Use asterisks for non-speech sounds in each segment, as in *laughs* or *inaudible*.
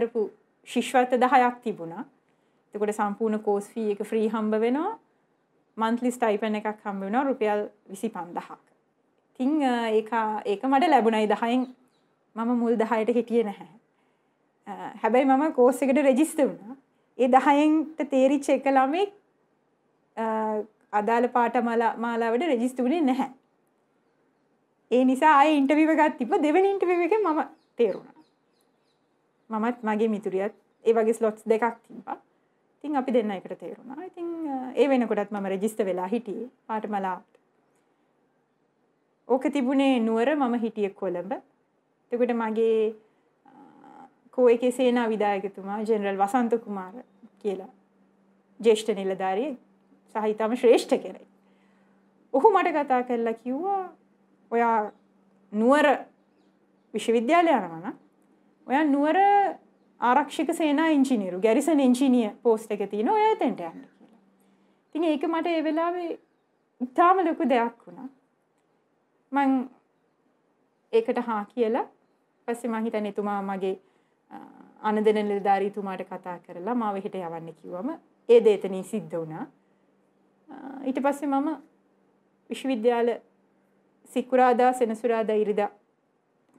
කරපු ශිෂ්‍යත්ව 10ක් තිබුණා. එතකොට සම්පූර්ණ කෝස් ෆී එක ෆ්‍රී හම්බ වෙනවා. මන්ත්ලි ස්ටයිපන් එකක් හම්බ වෙනවා රුපියල් 25000ක්. ඉතින් ඒක ඒක මට ලැබුණයි 10න් මම මුල් 10ට හිටියේ නැහැ. හැබැයි මම කෝස් එකට රෙජිස්ටර් වුණා. ඒ 10න්ට තේරිච්ච එක ළමෙක් අදාළ පාඨමාලා මාලාවට රෙජිස්ටර් වුණේ නැහැ. ඒ නිසා ආයේ ඉන්ටර්විව් එකක් තිබ්බ දෙවෙනි ඉන්ටර්විව් එකේ මම තේරුණා. මමත් මගේ මිතුරියත් ඒ වගේ ස්ලොට්ස් දෙකක් තිබ්බා. ඉතින් අපි දෙන්න එකට තේරුණා. ඉතින් ඒ වෙනකොටත් මම රෙජිස්ටර් වෙලා හිටියේ පාටමලාවට. ඕක තිබුණේ නුවර මම හිටියේ කොළඹ. එතකොට මගේ කෝයකේ සේනා විධායකතුමා ජෙනරල් වසන්ත කුමාර කියලා ජේෂ්ඨ නිලධාරියෙක් සහ ඊටම ශ්‍රේෂ්ඨ කෙනෙක්. ඔහු මට කතා කරලා කිව්වා ඔයා නුවර විශ්වවිද්‍යාලය යනවා නම් ඔයා නුවර ආරක්ෂක සේනා ඉංජිනේරු ගැරිසන් ඉංජිනිය පෝස්ට් එක තියෙන ඔයා එතෙන්ට යන්න කියලා. ඉතින් ඒක මට ඒ වෙලාවේ ඉතාම ලොකු දෙයක් වුණා. මං ඒකට හා කියලා පස්සේ මං හිතන්නේ එතුමා මගේ අනදෙන නිලධාරීතුමාට කතා කරලා මාව හෙට යවන්න කිව්වම ඒ දේ එතනින් සිද්ධ වුණා. ඊට පස්සේ මම විශ්වවිද්‍යාල සිකුරාදා සෙනසුරාදා ඉරිදා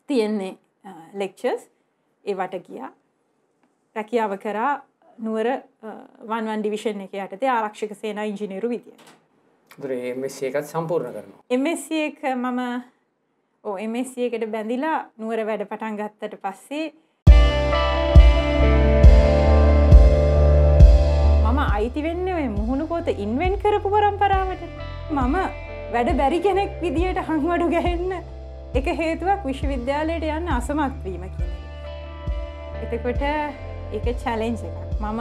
තියෙන්නේ ලෙක්චර්ස් ඒවට ගියා. රැකියාව කරා නුවර වන්වන් ඩිවිෂන් එක යටතේ ආරක්ෂක සේනා ඉංජිනේරු විදියට. එකත් සම්පූර්ණ කරනවා. එMSC එක මම එMSC එකට බැඳිලා නුවර වැඩ පටන් ගත්තට පස්සේ මම අයිති වෙන්න ඔය මුහුණු පෝත ඉන්වෙන් කරපු පරම්පරාවට මම වැඩ බැරි කෙනෙක් විදියට හංවඩු ගැහෙන්න එක හේතුවක් විශ්වවිද්‍යාලයට යන්න අසමත්වීමකි. එතකොට එක චැලෙන්ජ එකක් මම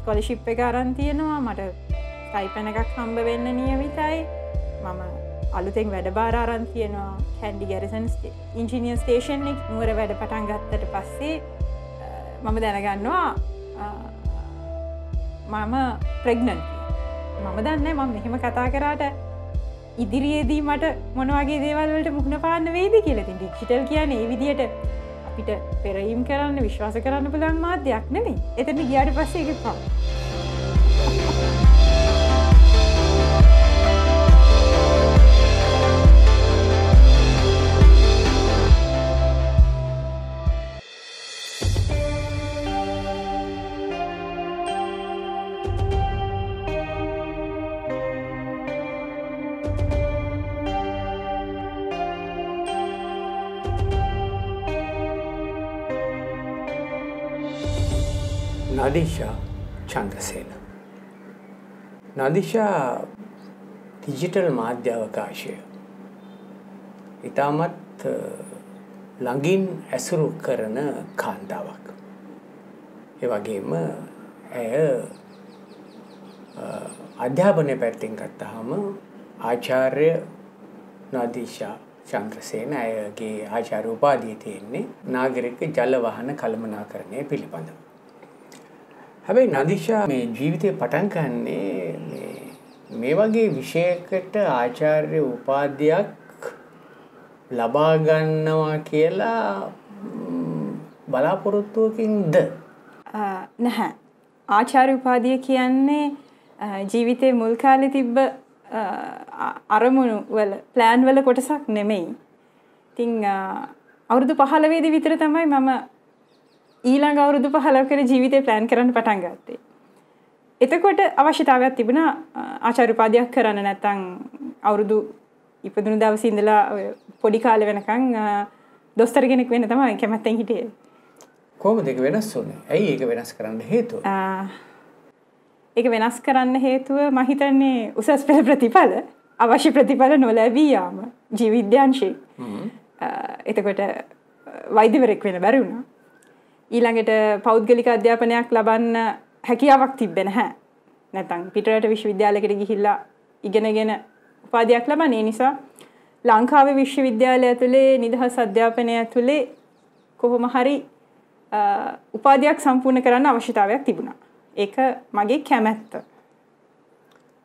ස්කොලිශිප් එක අරන් තියෙනවා මට සයිපන එකක් හම්බ වෙන්න නියවිතයි මම අලුතෙන් වැඩ බාරාරන් තියෙනවා කැන්ඩි ගැරිසන් ඉංජිනිය ස්ටේෂන් එක නුවර වැඩ පටන් ගත්තට පස්සේ මම දැනගන්නවා මම ප්‍රෙග්නන් මම දන්න මම මෙහෙම කතා කරාට ඉදිරියේදී මට මොනවගේ දේවල්වලට මුහුණ පාන්න වේද කියලති ඩික්ෂිටල් කියන ඒ විදියට අපිට පෙරයීම් කරන්න විශ්වාස කරන්න පුළන් මාධ්‍යයක් නෙමේ එතන ගියට පස්සේ එක පා. නදිශා චන්දසේන. නදිශා ඩිජිටල් මාධ්‍යවකාශය. ඉතාමත් ළඟින් ඇසුරු කරන කාන්තාවක්. ඒ වගේම ඇය අධ්‍යාපනය පැත්තිෙන් ගත්තහම ආචාර්ය නදිශා චන්ද්‍රසේන ඇයගේ ආචාර උපාදී තියෙන්නේ නාගරික ජලවහන කළමනා කරණය පිළිබඳව. හැබැයි නදිශා මේ ජීවිතය පටන් ගන්නේ මේ වගේ විෂයකට ආචාර්ය උපාධ්‍යයක් ලබා ගන්නවා කියලා බලාපොරොත්තුවකින්ද නැහැ ආචාර්ය උපාධිය කියන්නේ ජීවිතේ මුල් කාලේ තිබ්බ අරමුණු වල ප්ලෑන් වල කොටසක් නෙමෙයි. ඉතින් අවුරුදු 15 දී විතර තමයි මම ඊළඟ අවුරුදු පහලවකර ජීවිතය ප්ලෑන් කරන්න පටන් ගත්තේ. එතකොට අවශ්‍යතාවයක් තිබුණ ආචාරුපාදයක් කරන්න නැතන් අවුරුදු ඉපදුණු දවස ඉඳලා පොඩි කාල වෙනකං දොස්තරගෙනෙක් වෙන තමයි කැමැත්තෙන් හිටිය. කෝම දෙක වෙනස් වුන ඇයි ඒක වෙනස් කරන්න හේතුව. ඒක වෙනස් කරන්න හේතුව මහිතන්නේ උසස් පෙළ ප්‍රතිඵල අවශ්‍ය ප්‍රතිඵල නොලැබී යාම ජීවිද්‍යංශී එතකොට වෛදිවරෙක් වෙන බැරිවුණා ඊළඟට පෞද්ගලික අධ්‍යාපනයක් ලබන්න හැකියාවක් තිබෙන්නේ නැහැ. නැත්නම් පිටරට විශ්වවිද්‍යාලයකට ගිහිල්ලා ඉගෙනගෙන උපාධියක් ලබන්නේ නිසා ලංකාවේ විශ්වවිද්‍යාලය ඇතුලේ නිදහස් අධ්‍යාපනය ඇතුලේ කොහොම හරි උපාධියක් සම්පූර්ණ කරන්න අවශ්‍යතාවයක් තිබුණා. ඒක මගේ කැමැත්ත.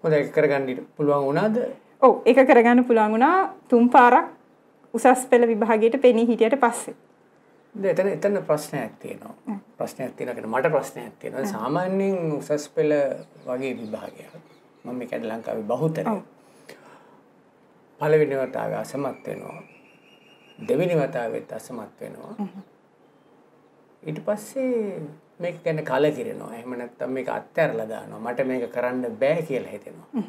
හොඳ ඒක කරගන්න පුළුවන් වුණාද? ඔව් ඒක කරගන්න පුළුවන් වුණා තුන් පාරක් උසස් පෙළ විභාගයට පෙනී හිටියට පස්සේ. එතන එතන ප්‍රශ්නයක් තියෙනවා ප්‍රශ්නයක් තියෙනකට මට ප්‍රශ්නයක් තියෙනවා සාමාන්‍යයෙන් උසස් පෙළ වගේ විභාගයක් මම මේ කැඩ ලංකාවේ බහුතර පළවෙනි වතාවේ අසමත් වෙනවා දෙවෙනි වතාවෙත් අසමත් වෙනවා ඊට පස්සේ මේක ගැන කලකිරෙනවා එහෙම නැත්නම් මේක අත්හැරලා දානවා මට මේක කරන්න බෑ කියලා හිතෙනවා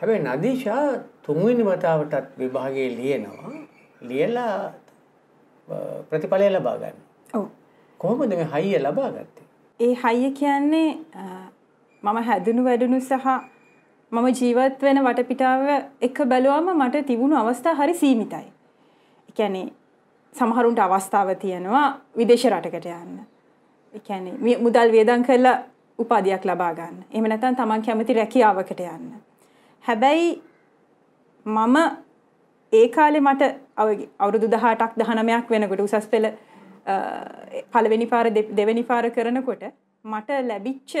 හැබැයි නදීෂා තුන්වෙනි වතාවටත් විභාගයේ ලියනවා ලියලා ප්‍රතිඵලය ලබා ගන්න. ඔව්. කොහොමද මේ හයිය ලබා ගත්තේ? ඒ හයිය කියන්නේ මම හැදුණු වැඩුණු සහ මම ජීවත් වෙන වටපිටාව එක බැලුවම මට තිබුණු අවස්ථා හරි සීමිතයි. ඒ කියන්නේ සමහරුන්ට අවස්ථාව තියෙනවා විදේශ රටකට යන්න. ඒ කියන්නේ මුදල් වියදම් කරලා උපාධියක් ලබා ගන්න. එහෙම නැත්නම් තමන් කැමති රැකියාවකට යන්න. හැබැයි මම ඒ කාලේ මට අවුරුදු 18ක් 19ක් වෙනකොට උසස් පෙළ පළවෙනි පාර දෙවෙනි පාර කරනකොට මට ලැබිච්ච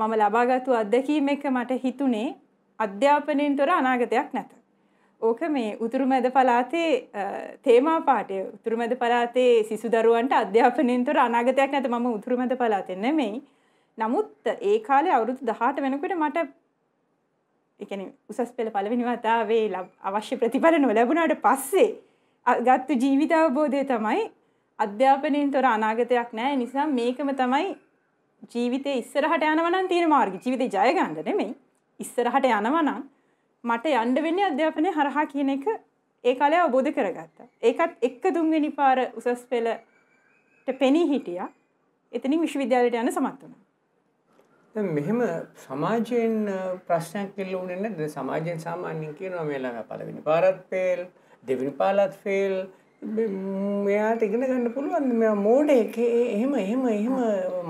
මම ලබාගත්තු අත්දැකීම එක මට හිතුනේ අධ්‍යාපනයෙන් තොර අනාගතයක් නැත. ඕක මේ උතුරු මැද පලාතේ තේමා පාටය උතුරු මැද පලාතේ සිසු දරුවන්ට අධ්‍යාපනයෙන් තොර අනාගතයක් නැත මම උතුරු මැද පලාතේ නෙමෙයි. නමුත් ඒ කාලේ අවුරුදු 18 වෙනකොට මට ඒ කියන්නේ උසස් පෙළ පළවෙනි වතාවේ අවශ්‍ය ප්‍රතිඵල නොලැබුණාට පස්සේ ගත්තු ජීවිත අවබෝධය තමයි අධ්‍යාපනයෙන් තොර අනාගතයක් නැහැ. නිසා මේකම තමයි ජීවිතේ ඉස්සරහට යනවා නම් තියෙන මාර්ගය. ජීවිතේ ජය ගන්න නෙමෙයි. ඉස්සරහට යනවා නම් මට යන්න වෙන්නේ අධ්‍යාපනය හරහා කියන එක ඒ කාලේ අවබෝධ කරගත්තා. ඒකත් එක්ක තුන්වෙනි පාර උසස් පෙළට පෙනී හිටියා. එතනින් විශ්වවිද්‍යාලයට යන්න සමත් වුණා. දැන් මෙහෙම සමාජයෙන් ප්‍රශ්නයක් කෙල්ල වුණේ නැද්ද? සමාජයෙන් සාමාන්‍යයෙන් කියනවා මේ ළඟ පළවෙනි පාරත් ෆේල්, දෙවෙනි පාරත් ෆේල්. මෙයාට ඉගෙන ගන්න පුළුවන් මෙයා මෝඩෙක් එහෙම එහෙම එහෙම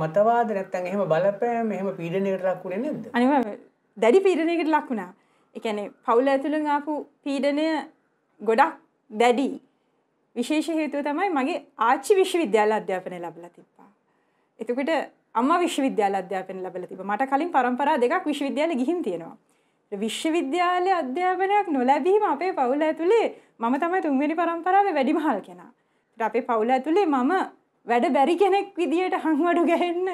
මතවාද නැත්තම් එහෙම බලපෑම් එහෙම පීඩනයකට ලක් වුණේ නැද්ද? අනිවාර්යයෙන්ම දැඩි පීඩනයකට ලක් වුණා. ඒ කියන්නේ පවුල ඇතුළෙන් ආපු පීඩනය ගොඩක් දැඩි. විශේෂ හේතුව තමයි මගේ ආච්චි විශ්වවිද්‍යාල අධ්‍යාපනය ලැබලා තිබ්බා. එතකොට අම්ම විශ්වවිද්‍යාල අධ්‍යාපන ලැබල තිබ මට කලින් පරම්පරා දෙකක් විශ්වවිද්‍යාල ගිහින් තියෙනවා විශ්වවිද්‍යාලය අධ්‍යාපනයක් නොලැබීම අපේ පවුල ඇතුළේ මම තමයි තුන්වෙනි පරම්පරාව වැඩිමහල් කෙනා අපේ පවුල ඇතුළේ මම වැඩ බැරි කෙනෙක් විදියට හංවඩු ගැහෙන්න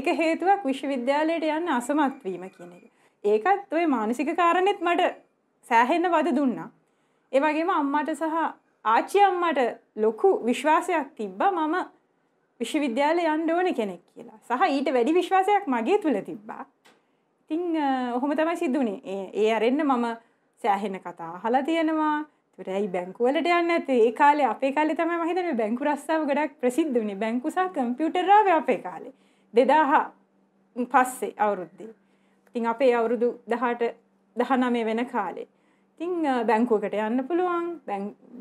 එක හේතුවක් විශ්වවිද්‍යාලයට යන්න අසමත්වීම කියන එක ඒකත් ඔය මානසික කාරණෙත් මට සෑහෙන්න වද දුන්නා ඒ වගේම අම්මට සහ ආච්චි අම්මට ලොකු විශ්වාසයක් තිබ්බා මම විශ්වවිද්‍යාලය යන්න ඕන කෙනෙක් කියලා සහ ඊට වැඩි විශ්වාසයක් මගේ තුළ තිබ්බා ඉතිං ඔහොම තමයි සිද්ධුනේ ඒ අරෙන්න්න මම සෑහෙන කතා හලා තියෙනවා තුරැයි බැංකුවලට යන්න ඇති ඒ කාලේ අපේ කාලේ තමයි මම හිතන්නේ බැංකු රස්සාව ගොඩක් ප්‍රසිද්ධ වුණේ බැංකු සහ කම්පියුටර් ආවේ අපේ කාලේ 2000 පස්සේ අවුරුද්දේ ඉතින් අපේ අවුරුදු 18 19 වෙන කාලේ ඉතින් බැංකුවකට යන්න පුළුවන්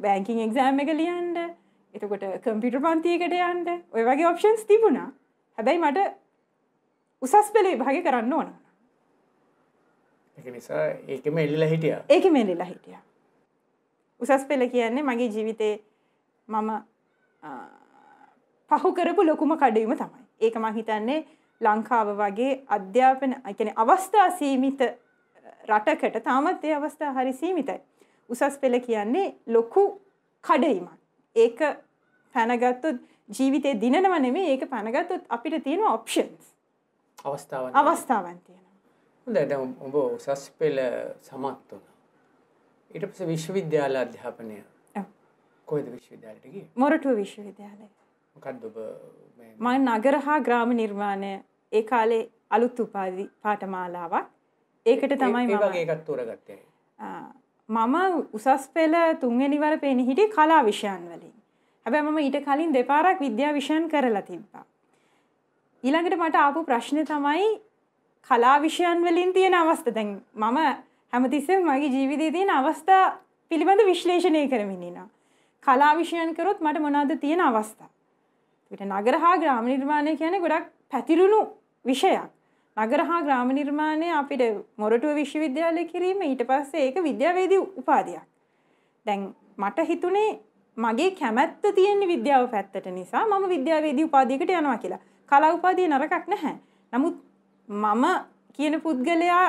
බැංකින් එක්සෑම් එක ලියන්න එතකොට කම්පිට පන්තියකට යන්ට ඔය වගේ ඔප්ෂන්ස් තිබුණා හැබැයි මට උසස් පෙළේ භාග කරන්න ඕන නිසා ඒකම එල්ලා හිටිය ඒක මෙල්ලලා හිටිය උසස් පෙළ කියන්නේ මගේ ජීවිතේ මම පහු කරපු ලොකුම කඩයුම තමයි ඒක මං හිතන්නේ ලංකාව වගේ අධ්‍යාපන එකන අවස්ථා සීමිත රටකට තාමත් ඒ අවස්ථා හරි සීමිතයි උසස් පෙළ කියන්නේ ලොකු කඩයිමක් ඒක පැනගත්තොත් ජීවිතය දිනනව නෙමේ ඒක පැනගත්තොත් අපිට තියෙන ඔප්ෂන්ස් අවස්ථාව අවස්ථාවන් තියෙනවා දැට ඔබ උසස් පෙළ සමත් වුණ ඊට පස විශ්වවිද්‍යාල අධ්‍යාපනය කොයිද විශ්වවිද්‍යාලටගේ මොරටු විශ්වවිද්‍යාලය මොකක්දඔබ මං නගර හා ග්‍රාම නිර්මාණය ඒ කාලේ අලුත් උපාදි පාටමාලාවක් ඒකට තමයි මගේ එකත් තෝරගත්තේ මම උසස් පෙළ තුන්වෙනිවර පෙනී හිටියේ කලා විෂයන් වලින්. හැබැයි මම ඊට කලින් දෙපාරක් විද්‍යා විෂයන් කරලා තිබ්බා. ඊළඟට මට ආපු ප්‍රශ්නේ තමයි කලා විෂයන් වලින් තියෙන අවස්ථා. දැන් මම හැමතිස්සෙම මගේ ජීවිතයේ තියෙන අවස්ථා පිළිබඳ විශ්ලේෂණය කරමින් ඉනවා. කලා විෂයන් කරොත් මට මොනවද තියෙන අවස්ථා? ඒකට නගර හා ග්‍රාම නිර්මාණය කියන්නේ ගොඩක් පැතිරුණු විෂයක්. නගර හා ග්‍රාම නිර්මාණය අපිට මොරටුව විශ්වවිද්‍යාලය කිරීම ඊට පස්සේ ඒක විද්‍යාවේදී උපාධයක්. දැන් මට හිතුනේ මගේ කැමැත්ත තියෙන්නේ විද්‍යාව පැත්තට නිසා මම විද්‍යාවේදී උපාධියකට යනවා කියලා. කලා උපාධිය නරකක් නැහැ. නමුත් මම කියන පුද්ගලයා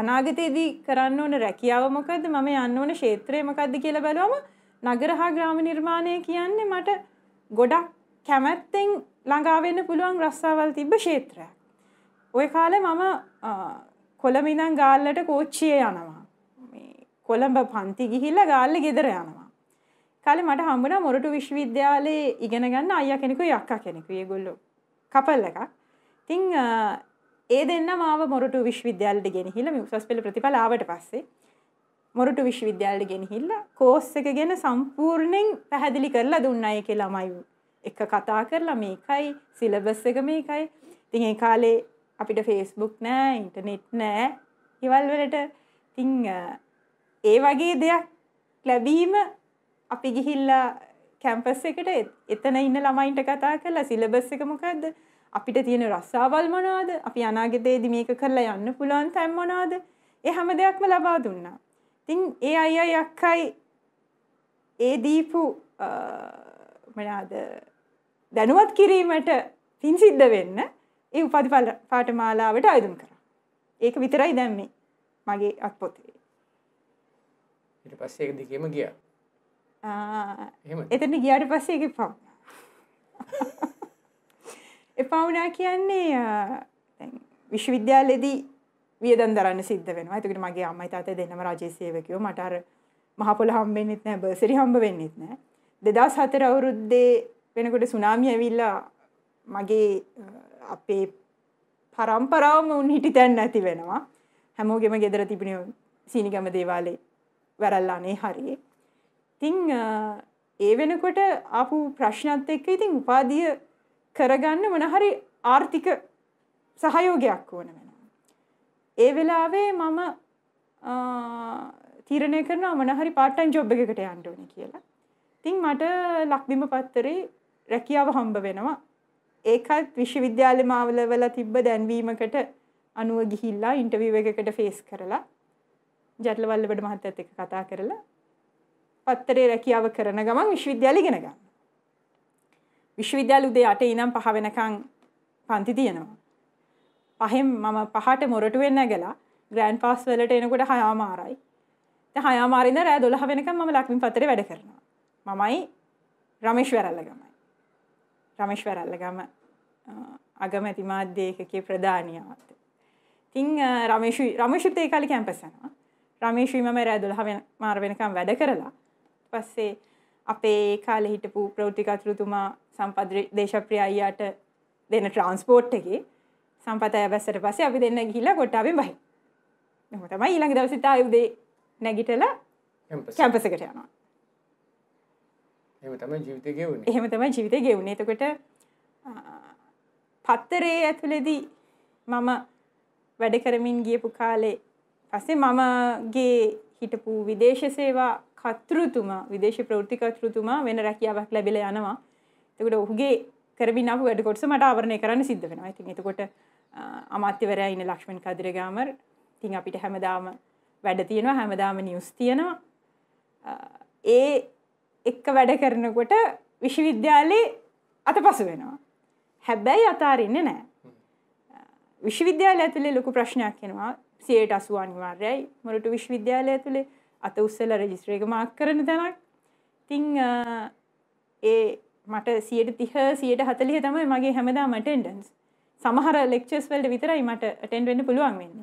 අනාගතයේදී කරන්න ඕන රැකියාව මොකද්ද මම යන්න ඕන ක්ෂේත්‍රය මොකද්ද කියලා බැලුවම නගර හා ග්‍රාම නිර්මාණය කියන්නේ මට ගොඩක් කැමැත්තෙන් ළඟා වෙන්න පුළුවන් රස්සාවල් තිබ්බ ක්ෂේත්‍රයක්. ඔය කාලේ මම කොළඹිඳන් ගාල්ලට කෝච්චියේ යනවා. කොළඹ පන්ති ගිහිල්ලා ගාල්ලේ ගෙදර යනවා. කාලේ මට හම්බුණා මොරටු විශ්වවිද්‍යාලයේ ඉගෙන ගන්න අයියා කෙනෙකුයි අක්කා කෙනෙකුයි. ඒගොල්ලෝ කපල් එකක්. ඉතින් ඒ දෙන්න මාව මොරටු විශ්වවිද්‍යාලයට ගෙනහිල්ලා මේ උසස් පෙළ ප්‍රතිඵල ආවට පස්සේ මොරටු විශ්වවිද්‍යාලයට ගෙනහිල්ලා කෝස් එක ගැන සම්පූර්ණයෙන් පැහැදිලි කරලා දුන්නා ඒකේ ළමයි එක කතා කරලා මේකයි සිලබස් එක මේකයි. ඉතින් ඒ කාලේ අපිට ෆේස්බුක් නෑ ඉන්ටනෙට් නෑ ඉවල් වලට තිං ඒ වගේ දෙයක් ලැබීම අපි ගිහිල්ලා කැම්පස් එකට එතන ඉන්න ළමයින්ට කතා කරලා සිලබස් එක මොකක්ද අපිට තියෙන රස්සාවල් මොනවාද අපි අනාගතයේදී මේක කරලා යන්න පුළුවන් තැන් මොනවාද ඒ හැම දෙයක්ම ලබා දුන්නා. ඉතින් ඒ අයියයි අක්කයි ඒ දීපු මොනවාද දැනුවත් කිරීමට පින් සිද්ධ වෙන්න ඒ උපාධි පාඨමාලාවට ආයුධම් කරා. ඒක විතරයි දැන් මේ මගේ අත්පොතේ. ඊට පස්සේ ඒක දිගේම ගියා. ආ එහෙමද? එතන ගියාට පස්සේ ඒක එපා. *laughs* එපා වුණා කියන්නේ දැන් විශ්වවිද්‍යාලයේදී වියදම් දරන්න සිද්ධ වෙනවා. ඒකට මගේ අම්මයි තාත්තයි දෙන්නම රජයේ සේවකයෝ මට අර මහ පොළ හම්බෙන්නෙත් නැහැ, බර්සරි හම්බ වෙන්නෙත් නැහැ. 2004 අවුරුද්දේ වෙනකොට සුනාමි ඇවිල්ලා මගේ අපේ පරම්පරාවම උන් හිටි තැන් නැති වෙනවා හැමෝගෙම ගෙදර තිබිණ සීනිගම දේවාලේ වැරල්ලානේ හරි තිං ඒ වෙනකොට ආපු ප්‍රශ්නත් එක්ක ඉතින් උපාදිය කරගන්න මොනහරි ආර්ථික සහයෝගයක් ඕන වෙනවා ඒ වෙලාවේ මම තීරණය කරනවා මොනහරි පාට්ටයිම් ජොබ් එකකට යන්න ඕනේ කියලා. ඉතින් මට ලක්බිම පත්තරේ රැකියාව හම්බ වෙනවා ඒකත් විශ්වවිද්‍යාල මාවලවල තිබ්බ දැන්වීමකට අනුව ගිහිල්ලා ඉන්ටර්විව් එකකට ෆේස් කරලා ජටලවල්ලබඩ මහත්තයත් එක්ක කතා කරලා පත්තරේ රැකියාව කරන ගමන් විශ්වවිද්‍යාලෙ ඉගෙන ගන්න. විශ්වවිද්‍යාල උදේ 8 ඉඳන් 5 වෙනකන් පන්ති තියෙනවා. පහෙන් මම පහට මොරටු වෙන්න නැගලා ග්‍රෑන්ඩ් පාස් වලට එනකොට 6 ආමාරයි. දැන් 6 ආමාරින්ද රෑ 12 වෙනකන් මම ලක්මින් පත්තරේ වැඩ කරනවා. මමයි රමේෂ් වැරල්ල ගමයි. රමේෂ් වැරල්ලගම අගමැති මාධ්‍යයකගේ ප්‍රධානියාවත්. තිං රමේෂ රමේෂුත් ඒ කාලි කැම්පසනවා රමේශ්වීම රෑ දොළහ මාර වෙනකම් වැඩ කරලා පස්සේ අපේ කාලෙ හිටපු ප්‍රෘතිකතුරුතුමා සම්පද්‍ර දේශප්‍රිය අයියාට දෙන ට්‍රන්ස්පෝට්ටගේ සම්පතය බැස්සට පස්සේ අපි දෙන්න ගිහිලා ගොට්ටාවෙන් බහි. එහෙම තමයි ඊළඟ දවසේ තායුදේ නැගිටලා කැම්පස් එකට යනවා. එහෙම තමයි ජීවිතේ ගෙවුනේ. එහෙම තමයි ජීවිතේ ගෙවුනේ. එතකොට පත්තරේ ඇතුළේදී මම වැඩ කරමින් ගියපු කාලේ පස්සේ මමගේ හිටපු විදේශ සේවා කර්තෘතුමා විදේශ ප්‍රවෘත්ති කර්තෘතුමා වෙන රැකියාවක් ලැබිලා යනවා. එතකොට ඔහුගේ කරමින් ආපු වැඩ කොටස මට ආවරණය කරන්න සිද්ධ වෙනවා. ඉතින් එතකොට අමාත්‍යවරයා ඉන්න ලක්ෂ්මන් කදිරගාමර් ඉතින් අපිට හැමදාම වැඩ තියෙනවා හැමදාම නිවුස් තියෙනවා ඒ එක්ක වැඩ කරනකොට විශ්වවිද්‍යාලේ අත පසු වෙනවා. හැබැයි අතාරන්න නෑ. විශ්වවිද්‍යාල ඇතුළේ ලොකු ප්‍රශ්නයක් එෙනවා සයට අසුව අනිවාර්යයි මොරට විශ්වවිද්‍යාලය ඇතුළේ අත උස්සල රජිස්ත්‍රේක මාක් කරන තැනක් තිං ඒ මට සියට තිහ සියට හතලිය තමයි මගේ හැමදා මටෙන්ඩන්ස් සමහර ලෙක්චස් වල්ට විතරයි මට ටෙන්ඩවෙන්න පුළුවන් වෙන්න.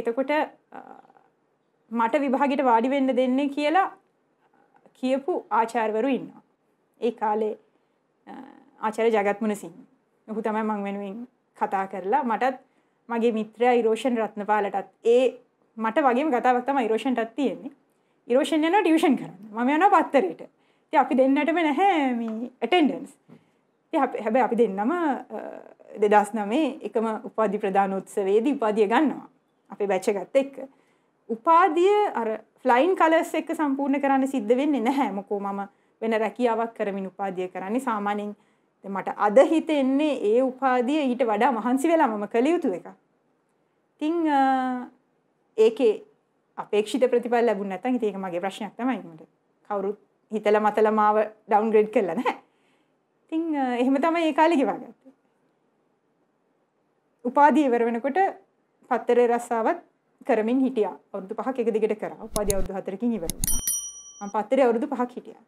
එතකොට මට විභාගට වාඩිවෙන්න දෙන්නේ කියලා කියපු ආචාර්වරු ඉන්නවා. ඒ කාලේ ආචාර්ය ජගත්මුණ සිංහ. ඔහු තමයි මම වෙනුවෙන් කතා කරලා මටත් මගේ මිත්‍රයා ඉරෝෂන් රත්නපාලටත් ඒ මට වගේම කතාවක් තමයි ඉරෝෂන්ටත් තියෙන්නේ. ඉරෝෂන් යනවා ටියුෂන් කරන්න. මම යනවා පත්තරේට. ඉතින් අපි දෙන්නටම නැහැ මේ ඇටෙන්ඩන්ස්. ඉතින් හැබැයි අපි දෙන්නම 2009 එකම උපාධි ප්‍රදානෝත්සවයේදී උපාධිය ගන්නවා. අපේ බැච් එකත් එක්ක. උපාදිය අර ෆ්ලයින් කලර්ස් එක සම්පූර්ණ කරන්න සිද්ධ වෙන්නේ නැහැ මොකෝ මම වෙන රැකියාවක් කරමින් උපාදිය කරන්නේ සාමාන්‍යයෙන් මට අද හිතෙන්නේ ඒ උපාදිය ඊට වඩා මහන්සි වෙලා මම කළ යුතු එක. ඉතින් ඒකේ අපේක්ෂිත ප්‍රතිඵල ලැබුණ නැත්නම් ඉතින් ඒක මගේ ප්‍රශ්නයක් තමයි මට. කවුරුත් හිතලා මතලා මාව ඩවුන්ග්‍රේඩ් කළා නැහැ. ඉතින් එහෙම තමයි ඒ කාලේ ගෙවා ගත්තේ. උපාධිය ඉවර වෙනකොට පත්තරේ රස්සාවත් කරමින් හිටියා. අවුරුදු පහක් එක දිගට කරා. උපාධි අවුරුදු 4කින් ඉවර වුණා. මම පත්තරේ අවුරුදු පහක් හිටියා.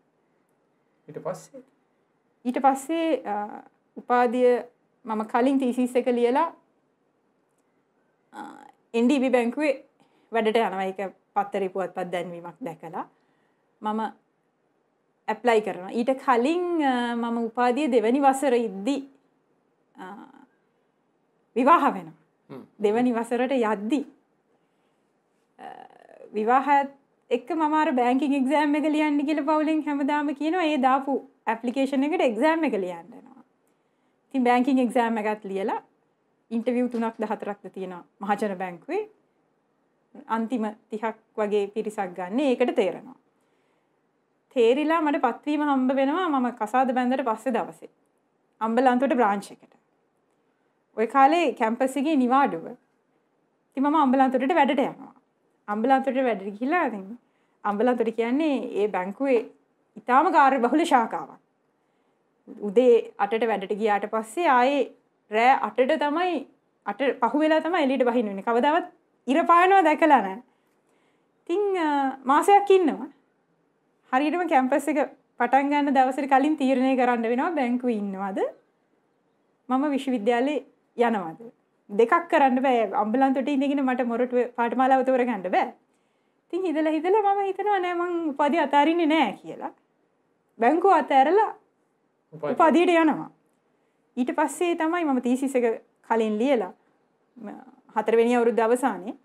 ඊට පස්සේ ඊට පස්සේ උපාධිය මම කලින් තීසීස් එක ලියලා NDB බැංකුවේ වැඩට යනවා. ඒක පත්තරේ පුවත්පත් දැන්වීමක් දැකලා මම ඇප්ලයි කරනවා. ඊට කලින් මම උපාධිය දෙවැනි වසර ඉද්දී විවාහ වෙනවා. දෙවැනි වසරට යද්දී විවාහත් එක් මර බෑංකින් එක්සෑම් එක ලියන්න කියල පවුලෙන් හැමදාම කියනවා ඒ දාපු ඇපලිකේෂන එකට එක්සෑම් එක ලියන්නවා ති බෑංකින් එක්සෑම් එකත් ලියලා ඉන්ටවියව් තුනක් දහතරක්ද තියෙන මහජන බැංකුවේ අන්තිම තිහක් වගේ පිරිසක් ගන්න ඒකට තේරෙනවා. තේරිලා මට පත්වීම හම්බ වෙනවා මම කසාද බැන්දට පස්සේ දවසේ. අම්බලන්තුවට බ්‍රාංච් එකට. ඔය කාලේ කැම්පස් එකේ නිවාඩුව. ඉතින් මම අම්බලන්තුවට වැඩට යනවා. අම්බලන්තොට වැඩට ගිහිලා ඉතින් අම්බලන්තොට කියන්නේ ඒ බැංකුවේ ඊටාම කාර්ය බහුල ශාඛාවක් උදේ 8ට වැඩට ගියාට පස්සේ ආයේ රෑ 8ට තමයි 8 පහුවෙලා තමයි එළියට බහින්න වෙන්නේ කවදාවත් ඉර පායනවා දැකලා නැහැ ඉතින් මාසයක් ඉන්නවා හරියටම කැම්පස් එක පටන් ගන්න දවසට කලින් තීරණය කරන්න වෙනවා බැංකුවේ ඉන්නවද මම විශ්වවිද්‍යාලේ යනවද දෙකක් කරන්න බෑ අම්බලන්තොට ඉඳගෙන මට මොරට පාටමාලාව තෝරගන්න බෑ ඉතින් හිදලා හිදලා මම හිතනවා නෑ මං උපාධිය අතාරින්නේ නෑ කියලා බැංකුව අතෑරලා උපාධියට යනවා ඊට පස්සේ තමයි මම තීසිස් එක කලින් ලියලා හතරවෙනි අවුරුද්ද අවසානයේ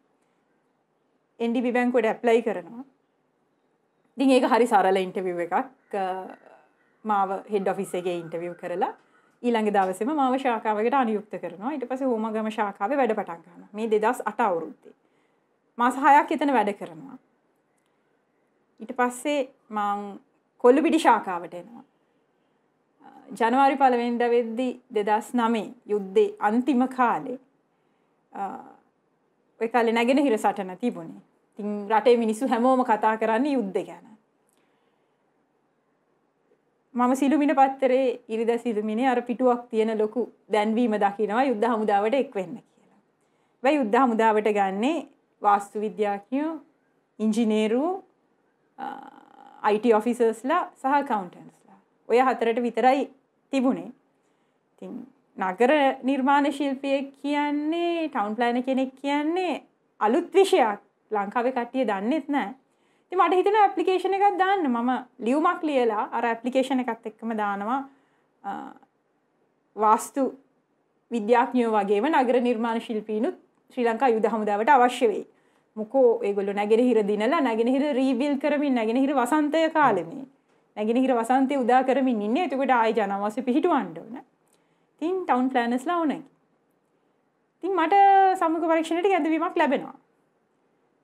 NDB බැංකුවට ඇප්ලයි කරනවා. ඉතින් ඒක හරි සරල ඉන්ටර්විව් එකක්. මාව හෙඩ් ඔෆිස් එකේ ඉන්ටර්විව් කරලා ඊළඟ දවසම මාව ශාකාවකට අනියුක්ත කරනවා ඊට පස්සේ හෝමාගම ශාකාවේ වැඩ පටන් ගන්නවා මේ 2008 අවුරුද්දේ මාස 6ක් එතන වැඩ කරනවා ඊට පස්සේ මං කොල්ලුපිටි ශාකාවට එනවා ජනවාරි පළවෙනිද වෙද්දි 2009 යුද්ධේ අන්තිම කාලේ ඔය කාලේ නැගෙනහිර සටන තිබුණේ. ඉතින් රටේ මිනිස්සු හැමෝම කතා කරන්නේ යුද්ධ ගැන. මම සිළුමින පත්තරේ ඉරිද සිළුමිනේ අර පිටුවක් තියෙන ලොකු දැන්වීම දකිනවා යුද්ධ හමුදාවට එක් වෙන්න කියලා. හැබැයි යුද්ධ හමුදාවට ගන්නෙ වාස්තු විද්‍යාඥයෝ, ඉංජිනේරු, IT ඔෆිසර්ස්ලා සහ කවුන්ටන්ස්ලා. ඔය හතරට විතරයි තිබුණේ. ඉතින් නගර නිර්මාණ ශිල්පියෙක් කියන්නේ, ටවුන් ප්ලෑනර් කෙනෙක් කියන්නේ අලුත් විෂයක්. ලංකාවේ කට්ටිය දන්නෙත් නැහැ. මට හිතන ඇපලිකේෂන එකක් දාන්න මම ලියවමක් ලියලා අර ඇපලිකේෂන එකත් එක්කම දානවා වාස්තු විද්‍යාඥයෝ වගේම නගර නිර්මාණ ශිල්පීනුත් ශ්‍රී ලංකා යුද හමුදාවට අවශ්‍ය වෙයි. මොකෝ ඒගොල්ලෝ නැගෙනහිර දිනලා නැගෙනහිර රීබිල් කරමින් නැගෙනහිර වසන්තය කාලේ මේ. නැගෙනහිර වසන්තය උදා කරමින් ඉන්නේ. එතකොට ආයි ජනවාසය පිහිටවන්න ඕන. ඉතින් ටවුන් ප්ලෑනර්ස්ලා ඕනේ. ඉතින් මට සමුක පරීක්ෂණයට ගැඳවීමක් ලැබෙනවා.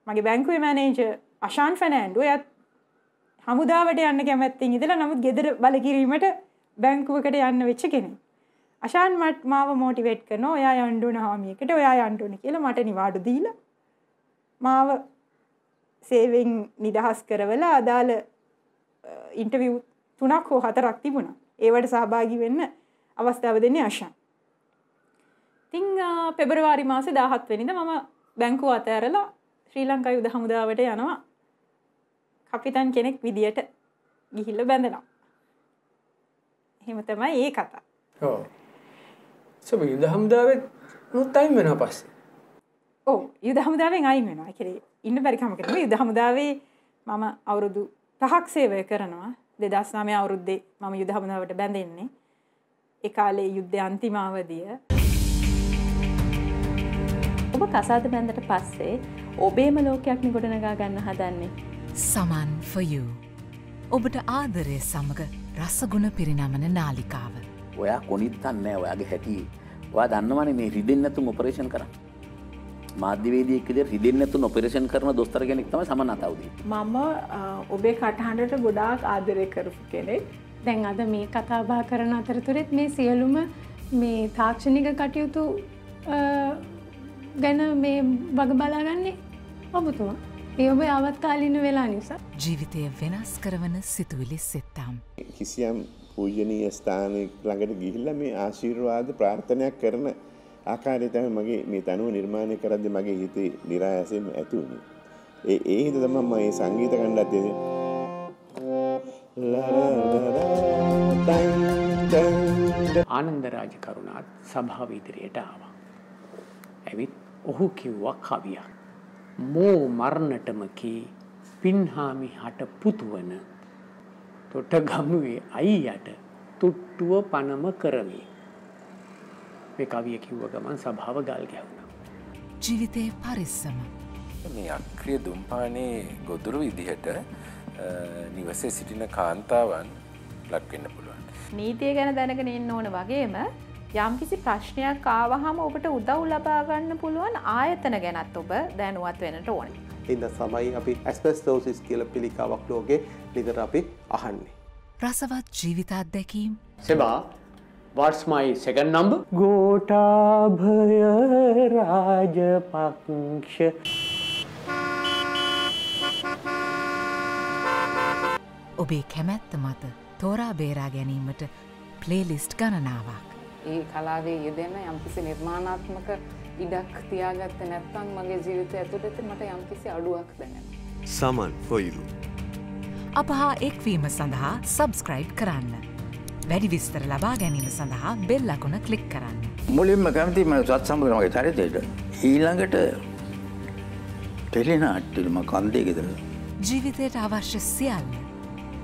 මගේ බැංකුවේ මැනේජර් අශාන් ෆැනෑන්ඩුව යත් හමුදාවට යන්න කැමැත්තින් ඉදලා නමුත් ගෙදර බලකිරීමට බැංකුවකට යන්න වෙච්ච කෙනෙක්. අශාන් මට මාව මෝටිවේට් කරනවා ඔයා යන්න ඕන හාමියකට ඔයා යන්න ඕන කියලා මට නිවාඩු දීලා මාව සේවෙන් නිදහස් කරවලා අදාළ ඉන්ටර්විව් තුනක් හෝ හතරක් තිබුණා. ඒවට සහභාගී වෙන්න අවස්ථාව දෙන්නේ අශාන්. ඉතින් පෙබරවාරි මාසේ 17 වෙනිදා මම බැංකුව අතහැරලා ශ්‍රී ලංකා යුද හමුදාවට යනවා කපිතන් කෙනෙක් විදියට ගිහිල්ල බැඳනවා. එහෙම තමයි ඒ කතා. ඕ. සබ යුද හමුදාවත් නොත් අයින් වෙනවා පස්සේ. ඕ යුද හමුදාවෙන් අයින් වෙනවා. ඒ ඉන්න බැරි කමකට යුද හමුදාවේ මම අවුරුදු පහක් සේවය කරනවා. 2009 අවුරුද්දේ මම යුද හමුදාවට බැඳෙන්නේ. ඒ කාලේ යුද්ධයේ අන්තිම අවධිය. ඔබ කසාද බැඳට පස්සේ ඔබේම ලෝකයක් නේ ගොඩනගා ගන්න හදන්නේ. සමන් ෆයූ. ඔබට ආදරය සමඟ රසගුණ පිරිනමන නාලිකාව. ඔයා කොනිත්තන්නෑ ඔයාගේ හැටි වා දන්නවන මේ රිදෙන්නැතුම් ඔපරේෂන් කර. මාධ්‍යවේදයකද රිදෙන්නැතු ඔපරේෂන් කරන දොස්තර කෙනෙක් තම සමන් අතවද. මම ඔබේ කටහඬට ගොඩාක් ආදරය කරපු කෙනෙක්. දැන් අද මේ කතාබා කරන අතරතුරෙත් මේ සියලුම මේ තාක්ෂණික කටයුතු ගැන මේ වග බලාගන්නේ ඔබතුමා. ඒ ඔබ අවත්කාලින්න වෙලා නිසා. ජීවිතය වෙනස් කරවන සිතුවිලි සෙත්තාම්. කිසියම් පූජනීය ස්ථානය ළඟට ගිහිල්ල මේ ආශීර්වාද ප්‍රාර්ථනයක් කරන ආකාරය තම මගේ මේ තනුව නිර්මාණය කරද්ද මගේ හිතේ නිරායසෙන් ඇතිවුණේ. ඒ ඒ හිත තමම් ම ඒ සංගීත කණ්ඩත් දෙද. ආනන්දරාජ කරුණාත් සභාව ඉදිරියට ආවා. ඇවිත් ඔහු කිව්වා කවියක්. මෝ මරණටමකේ පින්හාමි හට පුතුවන තොට ගමුවේ අයියට තුට්ටුව පනම කරමි. මේ කවිය කිව්ව ගමන් සභාව ගල් ගැවුණ. ජීවිතය පරිස්සම. මේ අක්‍රිය දුම්පානේ ගොදුරු විදිහට නිවසේ සිටින කාන්තාවන් ලක්වෙන්න පුළුවන්. නීතිය ගැන දැනගෙන ඉන්න ඕන වගේම යම් කිසි ප්‍රශ්නයක් ආවහම ඔබට උදව් ලබාගන්න පුළුවන් ආයතන ගැනත් ඔබ දැනුවත් වෙනට ඕන. ඉන්න සමයි අපි ඇස්පස් තෝසිස් කියල පිළිකාවක් ලෝගේ නිතර අපි අහන්නේ. රසවත් ජීවිතත් දැකීම්. සෙබා වර්ස් මයි සැකන් නම්බ ගෝටාභය රාජපක්ෂ. ඔබේ කැමැත්ත මත තෝරා බේරා ගැනීමට ප්ලේලිස්ට් ගණනාවක්. ඒ කලාවේ යෙදෙන යම්කිසි නිර්මාණාත්මක ඉඩක් තියාගත්ත නැත්තම් මගේ ජීවිතය ඇතුළත මට යම්කිසි අඩුවක් දැනෙන. සමන් පොයිරු. අප හා එක්වීම සඳහා සබස්ක්‍රයිබ් කරන්න. වැඩි විස්තර ලබා ගැනීම සඳහා බෙල් අකුණ කලික් කරන්න. මුලින්ම කැමති ම සත් සම්බුද මගේ චරිතයට. ඊළඟට ටෙලිනාට්ටම කන්දේ ගෙදර. ජීවිතයට අවශ්‍ය සියල්ල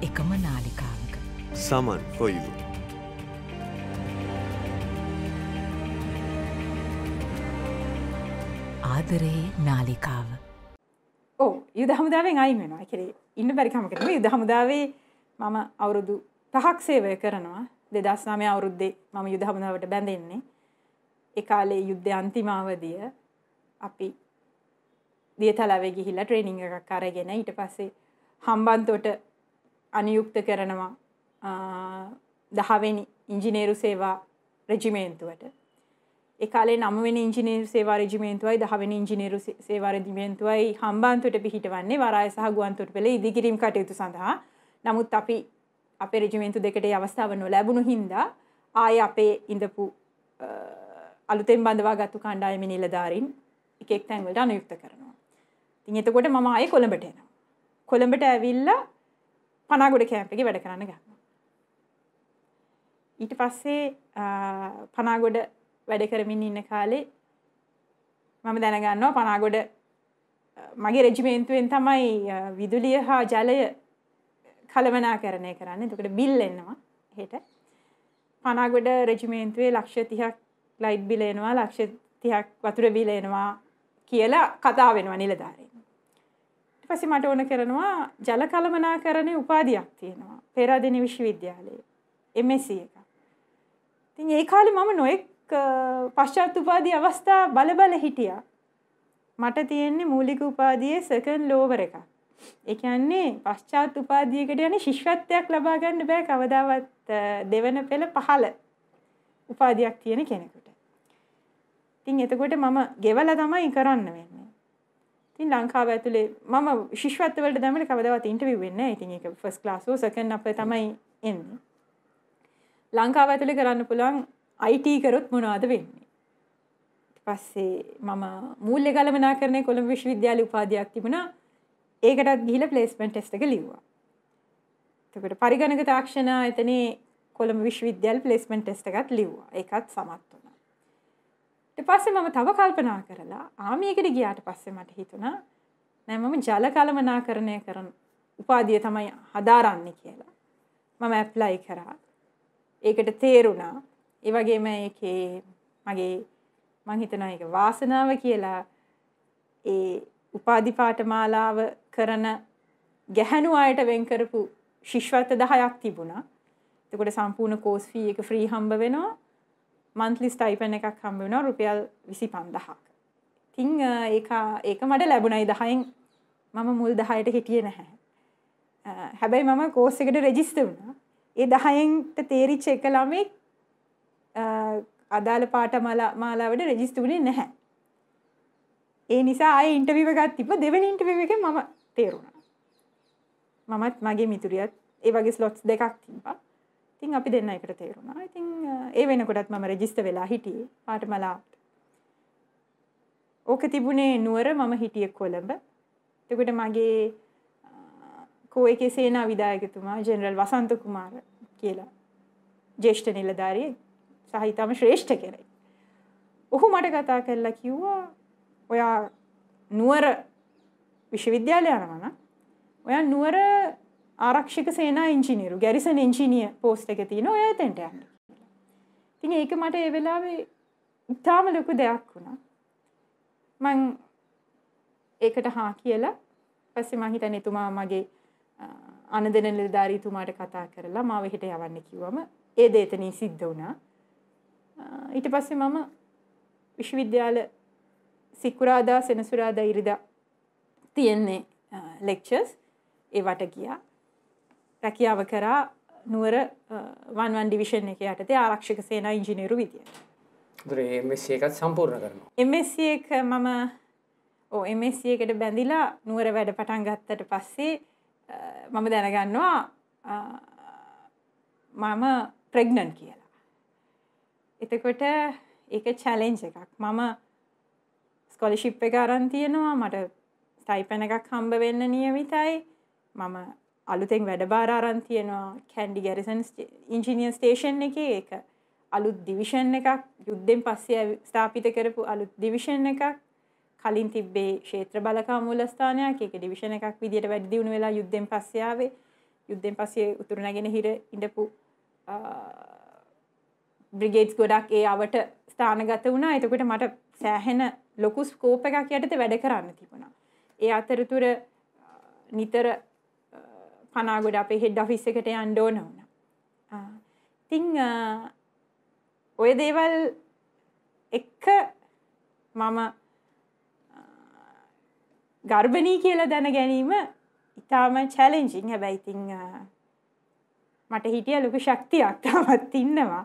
එකම නාලිකාවක. සමන් පොයිරු. ආදරයේ නාලිකාව. ඕ යුද හමුදාවෙන් අයින් වෙනවා කෙරේ ඉන්න බැරිකමකට යුද හමුදාවේ මම අවුරුදු පහක් සේවය කරනවා දෙදස්නාමය අවුරුද්දේ මම යුද හමුදාවට බැඳෙන්නේ එකකාලේ යුද්ධ අන්තිමාවදිය අපි දියතලාවේ ගිහිල්ලා ට්‍රේනිං එකක් අරගෙන ඊට පස්සේ හම්බන්තොට අනියුක්ත කරනවා දහවෙනි ඉංජිනේරු සේවා රෙජිමේන්තුවට එකකාලේ නමවෙනි ඉංජිනේර් සේවා රජිමේන්තුවයි දහවෙනි ඉංජිනේරු සේවා රජිමේන්තුවයි හම්බන්තොට පිහිටවන්නේ වරාය සහ ගුවන්තොට පෙළ ඉදිකිරීම් කටයුතු සඳහා නමුත් අපි අපේ රජිමේන්තු දෙකට අවස්ථාව නොලැබුණු හින්දා ආය අපේ ඉඳපු අලුතෙන් බඳවා ගත්තු කණ්ඩායමි නිලධාරින් එකෙක් තැන්වලට අනුයුක්ත කරනවා. ඉතින් එතකොට මම ආයේ කොළඹට එනවා. කොළඹට ඇවිල්ලා පනාගොඩ කැම්ප් එකේ වැඩ කරන්න ගන්නවා. ඊට පස්සේ පනාගොඩ වැඩ කරමින් ඉන්න කාලේ මම දැනගන්නවා පනාගොඩ මගේ රෙජිමේන්තුවෙන් තමයි විදුලිය හා ජලය කළමනා කරණය කරන්න තුකට බිල් එන්නවා හෙට පනාගොඩ රෙජිමේන්තුවේ ලක්ෂ තිහක් ලයිට් බිලේනවා ලක්ෂ තිහක් වතුර බිලේනවා කියලා කතා වෙනවා නිලධාරෙන් පස්සේ මට ඕන කරනවා ජල කළමනාකරණේ උපාධියක් තියෙනවා පෙරාදෙණි විශ්වවිද්‍යාලයේ MSc එක. ඉතින් ඒ කාලේ මම නොඑක් පශ්චාත් උපාදී අවස්ථා බල බල හිටියා. මට තියෙන්නේ මූලික උපාදියේ සෙකන්ඩ් ලෝවර් එකක්. ඒ කියන්නේ පශ්චාත් උපාදියකට යන්නේ ශිෂ්‍යත්වයක් ලබා ගන්න බෑ කවදාවත් දෙවන පෙළ පහළ උපාදියක් තියෙන කෙනෙකුට. ඉතින් එතකොට මම ගෙවලා තමයි කරන්න වෙන්නේ. ඉතින් ලංකාව ඇතුලේ මම ශිෂ්‍යත්ව වලට දැමල කවදාවත් ඉන්ටර්විව් වෙන්නේ නැහැ. ඉතින් ඒක ෆස්ට් ක්ලාස් හෝ සෙකන්ඩ් අපේ තමයි එන්නේ. ලංකාව ඇතුලේ කරන්න පුළුවන් IT කරොත් මොනවද වෙන්නේ? පස්සේ මම මූල්‍ය ගලමනාකරණය කොළඹ විශ්වවිද්‍යාලය උපාධියක් තිබුණා. ඒකටත් ගිහිල්ලා ප්ලේස්මන්ට් ටෙස්ට් එක ලිව්වා. එතකොට පරිගණක තාක්ෂණ ආයතනයේ කොළඹ විශ්වවිද්‍යාල ප්ලේස්මන්ට් ටෙස්ට් එකත් ලිව්වා. ඒකත් සමත් වුණා. ඊට පස්සේ මම තව කල්පනා කරලා ආමියකට ගියාට පස්සේ මට හිතුණා නෑ මම ජල කලමනාකරණය කරන උපාධිය තමයි හදාරන්නේ කියලා. මම ඇප්ලයි කරා. ඒකට තේරුණා ඒ වගේම ඒකේ මගේ මං හිතනවා ඒක වාසනාව කියලා ඒ උපාධි පාඨමාලාව කරන ගැහැණු අයට වෙන් කරපු ශිෂ්‍යවත 10ක් තිබුණා. එතකොට සම්පූර්ණ කෝස් ෆී එක ෆ්‍රී හම්බ වෙනවා. මන්ත්ලි ස්ටයිපන් එකක් හම්බ වෙනවා රුපියල් 25000ක්. ඉතින් ඒක ඒක මට ලැබුණයි 10න් මම මුල් 10ට හිටියේ නැහැ. හැබැයි මම කෝස් එකට රෙජිස්ටර් වුණා. ඒ 10න්ට තේරිච්ච එක ළමෙක් අදාළ පාඨමාල මාලාවට රෙජිස්ටර් වෙන්නේ නැහැ. ඒ නිසා ආයේ ඉන්ටර්විව් එකක් තිබ්බ දෙවෙනි ඉන්ටර්විව් එකේ මම තේරුණා. මමත් මගේ මිතුරියත් ඒ වගේ ස්ලොට්ස් දෙකක් තිබ්බා. ඉතින් අපි දෙන්න එකට තේරුණා. ඉතින් ඒ වෙනකොටත් මම රෙජිස්ටර් වෙලා හිටියේ පාඨමාලාවට. ඕක තිබුණේ නුවර මම හිටියේ කොළඹ. එතකොට මගේ කෝ එකේ සේනා විධායකතුමා ජෙනරල් වසන්ත කුමාර කියලා ජේෂ්ඨ නිලධාරියෙක් සහිතම ශ්‍රේෂ්ඨ කෙනෙක්. ඔහු මට කතා කරලා කිව්වා ඔයා නුවර විශ්වවිද්‍යාලය යනවා නම් ඔයා නුවර ආරක්ෂක සේනා ඉංජිනේරු ගැරිසන් ඉංජිනියර් පෝස්ට් එකේ තියෙන ඔයා එතෙන්ට යන්න. ඉතින් ඒක මට ඒ වෙලාවේ ඉතාම ලොකු දෙයක් වුණා. මං ඒකට හා කියලා පස්සේ මං හිතන්නේ එතුමා මගේ අනදෙන නිලධාරීතුමාට කතා කරලා මාව හෙට යවන්න කිව්වම ඒ දේ එතනින් සිද්ධ වුණා. ඊට පස්සේ මම විශ්වවිද්‍යාල සිකුරාදා සෙනසුරාදා ඉරිදා තියෙන්නේ ලෙක්චර්ස් ඒවට ගියා රැකියාව කරා නුවර වන්වන් ඩිවිෂන් එක යටතේ ආරක්ෂක සේනා ඉංජිනේරු විදියට එකත් සම්පූර්ණ කරනවා එමස එක මම ඕ එමසකට බැඳිලා නුවර වැඩ පටන් ගත්තට පස්සේ මම දැනගන්නවා මම ප්‍රෙග්නන් කියලා එතකොට ඒක චැලෙන්ජ් එකක් මම ස්කොලිශිප් එක අරන් තියෙනවා මට ස්ටයිපැන එකක් හම්බ වෙන්න නියමිතයි මම අලුතෙන් වැඩබාර අරන් තියෙනවා කැන්ඩි ගැරිසන් ඉංජිනිය ස්ටේෂන් එක එක අලුත් දිවිෂන් එකක් යුද්ධෙන් පස්සේ ස්ථාපිත කරපු අලුත් දිවිෂන් එකක් කලින් තිබ්බේ ක්ෂේත්‍ර බලකා මූලස්ථානයක් එක ඩිවිෂන් එකක් විදිහට වැඩි දියුණු වෙලා යුද්ධෙන් පස්සේ ආවේ යුද්ධෙන් පස්සේ උතුරු නැගෙන හිර ඉඳපු බ්‍රිගේට්ස් ගොඩක් ඒ අවට ස්ථානගත වුණා එතකොට මට සෑහෙන ලොකු ස්කෝප එකක් යටත වැඩ කරන්න තිබුණා. ඒ අතරතුර නිතර පනාගොඩ අපේ හෙඩ් ෆිස් එකට යන්න ඕන වුණා. තිං ඔය දේවල් එක්ක මම ගර්භණී කියලා දැන ගැනීම ඉතාම චැලෙන්ජිං හැබැයි ඉතිං මට හිටිය ලොකු ශක්තියක් තාමත් ඉන්නවා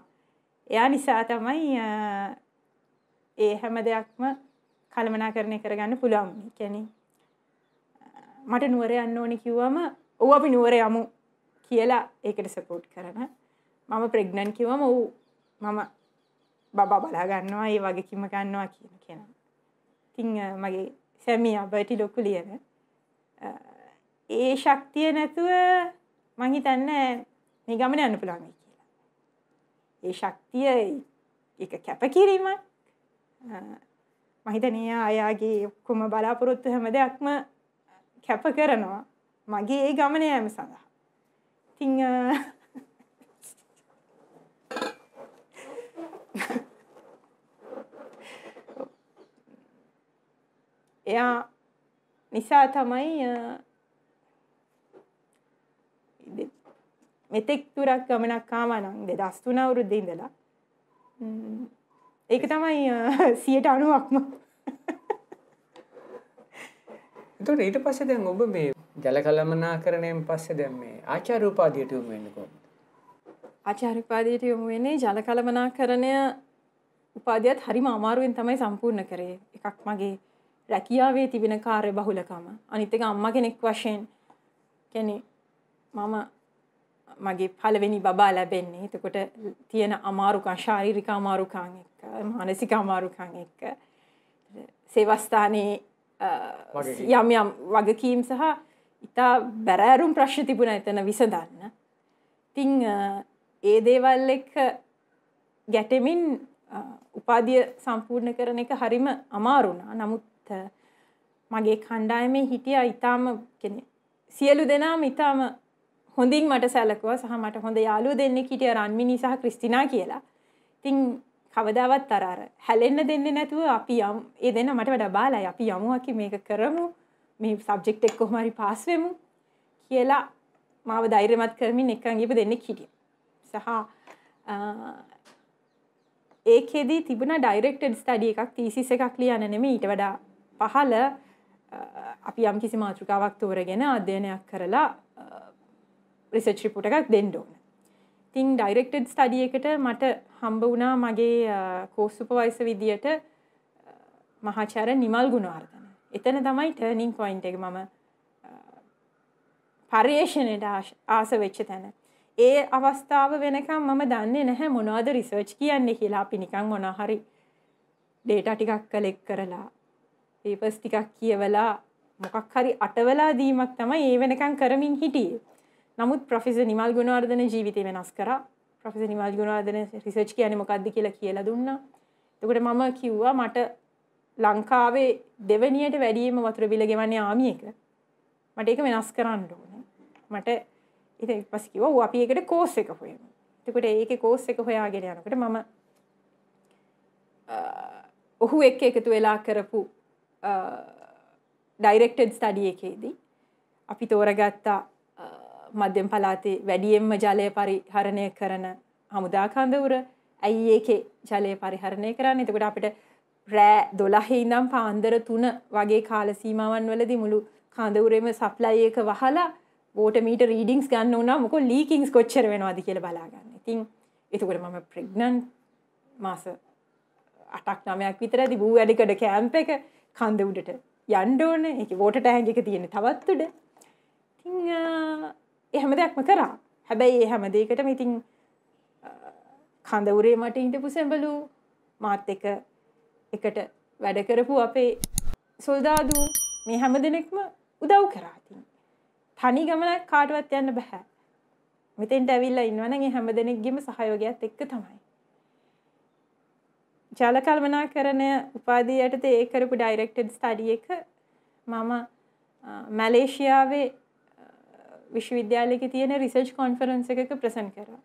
එයා නිසා තමයි ඒ හැම දෙයක්ම කළමනාකරණය කරගන්න පුළුවන්. කියන්නේ මට නුවර යන්න ඕනේ කිව්වම ඔව් අපි නුවර යමු කියලා ඒකට සපෝට් කරන. මම ප්‍රෙග්නන්ට් කිව්වම ඔව් මම බබා බලා ගන්නවා ඒ වගේ කිම ගන්නවා කියන කෙනා. ඉතින් මගේ සැමියා බටි ලොකු ලියන. ඒ ශක්තිය නැතුව මං හිතන්නේ මේ ගමන යන්න පුළුවන් ඒ ශක්තිය එක කැපකිරීමක් මහිතනය අයාගේ ඔක්කොම බලාපොරොත්තු හැම දෙයක්ම කැප කරනවා මගේ ඒ ගමන යෑම සඳහා තිං *laughs* එයා නිසා තමයි මෙතෙක් තුරක් ගමනක් ආවනම් 2003 අවුරුද්දේ ඉඳලා ඒක තමයි 90%ක්ම එතකොට ඊට පස්සේ දැන් ඔබ මේ ජල කළමනාකරණයෙන් පස්සේ දැන් මේ ආචාර්ය උපාධියට යොමු වෙන්නේ කොහොමද ආචාර්ය උපාධියට යොමු වෙන්නේ ජල කළමනාකරණය උපාධියත් හරිම අමාරුවෙන් තමයි සම්පූර්ණ කරේ එකක් මගේ රැකියාවේ තිබෙන කාර්ය බහුලකම අනිත් එක අම්මා කෙනෙක් වශයෙන් කියන්නේ මම මගේ පළවෙනි බබා ලැබෙන්නේ. එතකොට තියෙන අමාරුකම්, ශාරීරික අමාරුකම් එක්ක, මානසික අමාරුකම් එක්ක සේවස්ථානයේ යම් යම් වගකීම් සහ ඉතා බැරෑරුම් ප්‍රශ්න තිබුණ එතන විසඳන්න. ඉතිං ඒ දේවල් එක්ක ගැටෙමින් උපාදිය සම්පූර්ණ කරන එක හරිම අමාරුණා. නමුත් මගේ කණ්ඩායමේ හිටිය ඉතාම සියලු දෙනාම ඉතාම හොඳින් මට සැලකුවා සහ මට හොඳ යාළුවෝ දෙන්නෙක් හිටියා රන්මිනී සහ ක්‍රිස්ටිනා කියලා. ඉතින් කවදාවත් අර අර හැලෙන්න දෙන්නේ නැතුව අපි යම් ඒ දෙන්න මට වඩා බාලයි අපි යමු අපි මේක කරමු මේ සබ්ජෙක්ට් එක කොහොම හරි පාස් වෙමු කියලා මාව ධෛර්යමත් කරමින් එක්කන් ගිහපු දෙන්නෙක් හිටියා. සහ ඒකෙදි තිබුණා ඩයිරෙක්ටඩ් ස්ටඩි එකක් තීසිස් එකක් ලියන්න නෙමෙයි ඊට වඩා පහළ අපි යම් කිසි මාතෘකාවක් තෝරගෙන අධ්‍යයනයක් කරලා රිසර්ච් රිපෝට් එකක් දෙන්න ඕන. ඉතින් ඩයිරෙක්ටඩ් ස්ටඩි එකට මට හම්බ වුණා මගේ කෝස් සුපර්වයිසර් විදියට මහාචාර්ය නිමල් ගුණවර්ධන. එතන තමයි ටර්නින් පොයින්ට් එක මම පර්යේෂණයට ආස වෙච්ච තැන. ඒ අවස්ථාව වෙනකම් මම දන්නේ නැහැ මොනවද රිසර්ච් කියන්නේ කියලා. අපි නිකන් මොනවා හරි ඩේටා ටිකක් කලෙක් කරලා පේපර්ස් ටිකක් කියවලා මොකක් හරි අටවලා දීමක් තමයි ඒ වෙනකන් කරමින් හිටියේ. නමුත් ප්‍රොෆෙස නිමල් ගුණවර්ධන ජීවිතය වෙනස් කරා ප්‍රොෆෙස නිමල් ගුණවර්ධන රිසර්ච් කියන්නේ මොකක්ද කියලා කියලා දුන්නා එතකොට මම කිව්වා මට ලංකාවේ දෙවනියට වැඩියම වතුර බිල ගෙවන්නේ ආමියක මට ඒක වෙනස් කරන්න ඕනේ මට ඉතින් පස්සේ කිව්වා ඌ අපි ඒකට කෝස් එක හොයමු එතකොට ඒකේ කෝස් එක හොයාගෙන යනකොට මම ඔහු එක්ක එකතු වෙලා කරපු ඩයිරෙක්ටඩ් ස්ටඩිය එකේදී අපි තෝරගත්තා මධ්‍යම පළාතේ වැඩියෙන්ම ජලය පරිහරණය කරන හමුදා කඳවුර ඇයි ඒකේ ජලය පරිහරණය කරන්නේ? එතකොට අපිට රෑ 12 ඉඳන් පාන්දර 3 වගේ කාල සීමාවන් වලදී මුළු කඳවුරේම සප්ලයි එක වහලා වෝටර් මීටර් රීඩින්ග්ස් ගන්න උනා මොකද ලීකින්ග්ස් කොච්චර වෙනවද කියලා බලා ගන්න. ඉතින් එතකොට මම ප්‍රෙග්නන්ට් මාස 8ක් 9ක් විතරදී බූ වැඩිකඩ කැම්ප් එක කඳ උඩට යන්න ඕනේ. ඒකේ වෝටර් ටැංක් එක තියෙන්නේ තවත් උඩ. ඉතින් ඒ හැම දෙයක්ම කරා. හැබැයි ඒ හැම දෙයකටම ඉතින් කඳවුරේ මට හිටපු සැඹලු මාත් එක එකට වැඩ කරපු අපේ සොල්දාදු මේ හැම දෙනෙක්ම උදව් කරා ඉතින්. තනි ගමනක් කාටවත් යන්න බෑ. මෙතෙන්ට ඇවිල්ලා ඉන්නවනම් ඒ හැම දෙනෙක්ගේම සහයෝගයත් එක්ක තමයි. ජල කල්පනාකරණය උපාධිය යටතේ ඒ කරපු ඩයිරෙක්ටඩ් ස්ටඩි එක මම මැලේසියාවේ විශ්වවිද්‍යාලයක තියෙන රිසර්ච් කොන්ෆරන්ස් එකක ප්‍රසන් කරා.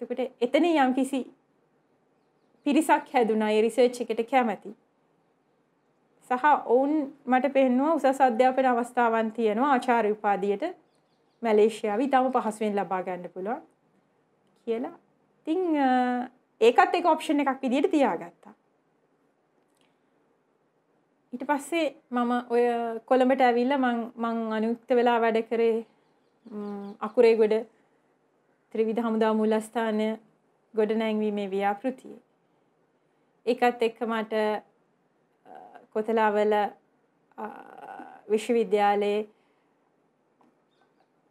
එතකොට එතන යම්කිසි පිරිසක් හැදුනා ඒ රිසර්ච් එකට කැමති. සහ ඔවුන් මට පෙන්නවා උසස් අධ්‍යාපන අවස්ථාවන් තියෙනවා ආචාර්ය උපාධියට මැලේසියාව ඉතාම පහසුවෙන් ලබා ගන්න පුළුවන් කියලා. ඉතින් ඒකත් එක ඔප්ෂන් එකක් විදිහට තියාගත්තා. ඊට පස්සේ මම ඔය කොළඹට ඇවිල්ල මං අනුක්ත වෙලා වැඩ කරේ අකුරේ ගොඩ ත්‍රිවිධ හමුදා මුලස්ථානය ගොඩනැංවීමේ ව්‍යාපෘතිය. එකත් එක්ක මට කොතලාවල විශ්වවිද්‍යාලයේ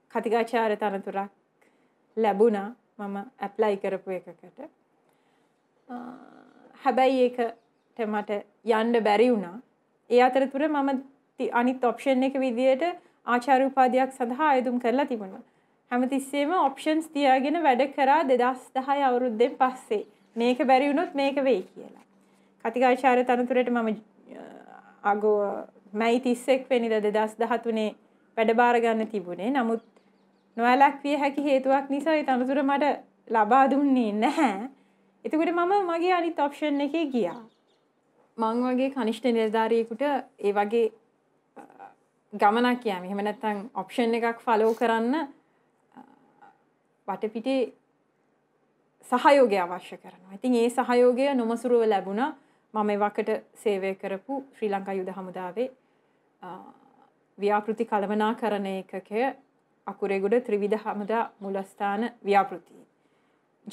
කතිකාචාර තනතුරක් ලැබුණා මම ඇප්ලයි කරපු එකකට. හැබැයි ඒකට මට යන්න බැරි වුණා ඒ අතරතුර මම අනිත් ඔප්ෂන් එක විදියට ආචාර උපාධියක් සඳහා අයදුම් කරලා තිබුණා. හැමතිස්සෙම ඔප්ෂන්ස් තියාගෙන වැඩ කරා 2010 අවුරුද්දෙන් පස්සේ. මේක බැරි වුණොත් මේක වෙයි කියලා. කතිකාචාර තනතුරට මම අගෝ මැයි 31 වෙනිදා 2013 වැඩබාර ගන්න තිබුණේ. නමුත් නොඇලක්විය හැකි හේතුවක් නිසා ඒ තනතුර මට ලබා දුන්නේ නැහැ. එතකොට මම මගේ අනිත් ඔප්ෂන් එකේ ගියා. මං වගේ කනිෂ්ඨ නිර්ධාරයෙකුට ඒ වගේ ගමනක් කියම එහෙම නැත්තම් ඔප්ෂන් එකක් ෆලෝ කරන්න වටපිටේ සහයෝගය අවශ්‍ය කරනවා. ඉතින් ඒ සහයෝගය නොමසුරුව ලැබුණා මම එවකට සේවය කරපු ශ්‍රී ලංකා යුද හමුදාවේ ව්‍යාපෘති කළමනාකරණ ඒකකය අකුරේගොඩ ත්‍රිවිධ හමුදා මුලස්ථාන ව්‍යාපෘති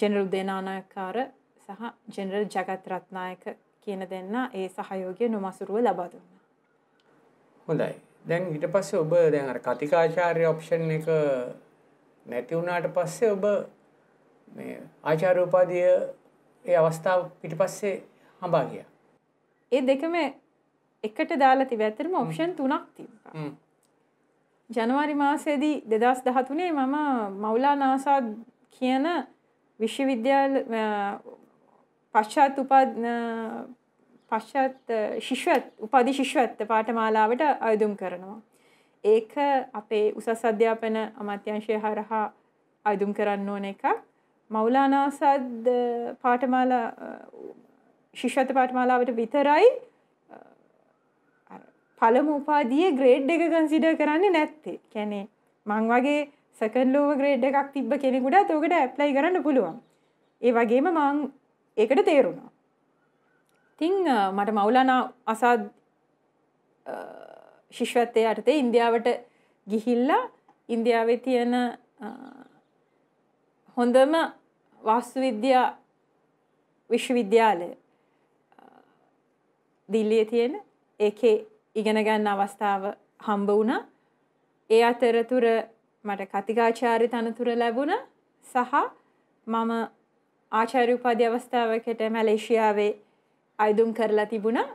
ජෙනරල් දේනානායකාර සහ ජෙනරල් ජගත් රත්නායක කියන දෙන්න ඒ සහයෝගය නොමසුරුව ලබා දුන්නා. හොඳයි. දැන් ඊට පස්සේ ඔබ දැන් අර කතිකාචාර්ය ඔප්ෂන් එක නැති වුණාට පස්සේ ඔබ මේ ආචාර්ය උපාධිය ඒ අවස්ථාව පිටිපස්සේ හඹා ගියා. ඒ දෙකම එකට දාලා තිබ්බ. ඇත්තටම ඔප්ෂන් තුනක් තිබ්බා. ජනවාරි මාසයේදී 2013 මම මවුලාන ආසාද් කියන විශ්වවිද්‍යාල පශ්චාත් උපත් පශ්චාත් ශිෂ්‍යත් උපාධි ශිෂ්‍යත්ව පාඨමාලාවට අයදුම් කරනවා. ඒක අපේ උසස් අධ්‍යාපන අමාත්‍යංශය හරහා අයදුම් කරන්න ඕන එකක්. මෞලානාසද් පාඨමාලා ශිෂ්‍යත්ව පාඨමාලාවට විතරයි පළමු උපාධියේ ග්‍රේඩ් එක කන්සිඩර් කරන්නේ නැත්තේ. කියන්නේ මං වගේ සෙකන්ඩ් ලෝව ග්‍රේඩ් එකක් තිබ්බ කෙනෙකුට ඒකට ඇප්ලයි කරන්න පුළුවන්. ඒ වගේම මං ඒකට තේරුණා. තිං මට මවුලනා අසාද ශිෂ්වත්තය අටතේ ඉන්දියාවට ගිහිල්ලා ඉන්දියාවේ තියෙන හොඳම වාස්තුවිද්‍යා විශ්වවිද්‍යාලය දිල්ලිය තියෙන ඒකේ ඉගෙන ගන්න අවස්ථාව හම්බ වුණා ඒ අතරතුර මට කතිකාචාරි තනතුර ලැබුණ සහ මම ආචාර්ය උපාධි අවස්ථාවකට මැලේසියාවේ අයදුම් කරලා තිබුණා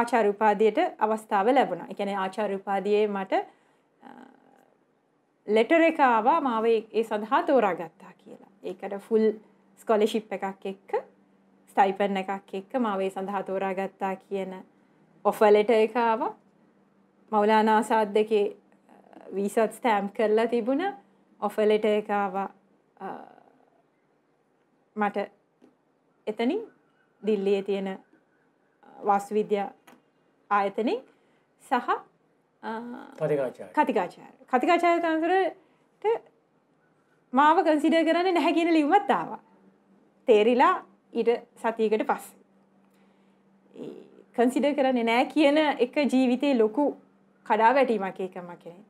ආචාර්ය උපාධියට අවස්ථාව ලැබුණා. ඒ කියන්නේ ආචාර්ය උපාධියේ මට ලෙටර් එක ආවා මාව ඒ සඳහා තෝරාගත්තා කියලා. ඒකට ෆුල් ස්කෝලර්ෂිප් එකක් එක්ක ස්ටයිපන් එකක් එක්ක මාව ඒ සඳහා තෝරාගත්තා කියන ඔෆර් ලෙටර් එක ආවා. මෞලානා ආසාද් දෙකේ වීසත් ස්ටෑම්ප් කරලා තිබුණා. ඔෆර් ලෙටර් එක ආවා මට එතනින් දිල්ලියේ තියෙන වාස්තුවිද්‍යා ආයතනෙන් සහ කතිකාචාර කතිකාචාර තනතුරට මාව කන්සිඩර් කරන්නේ නැහැ කියන ලියුමක් ආවා. තේරිලා ඊට සතියකට පස්සේ. කන්සිඩර් කරන්නේ නැහැ කියන එක ජීවිතේ ලොකු කඩාවැටීමක් ඒක මම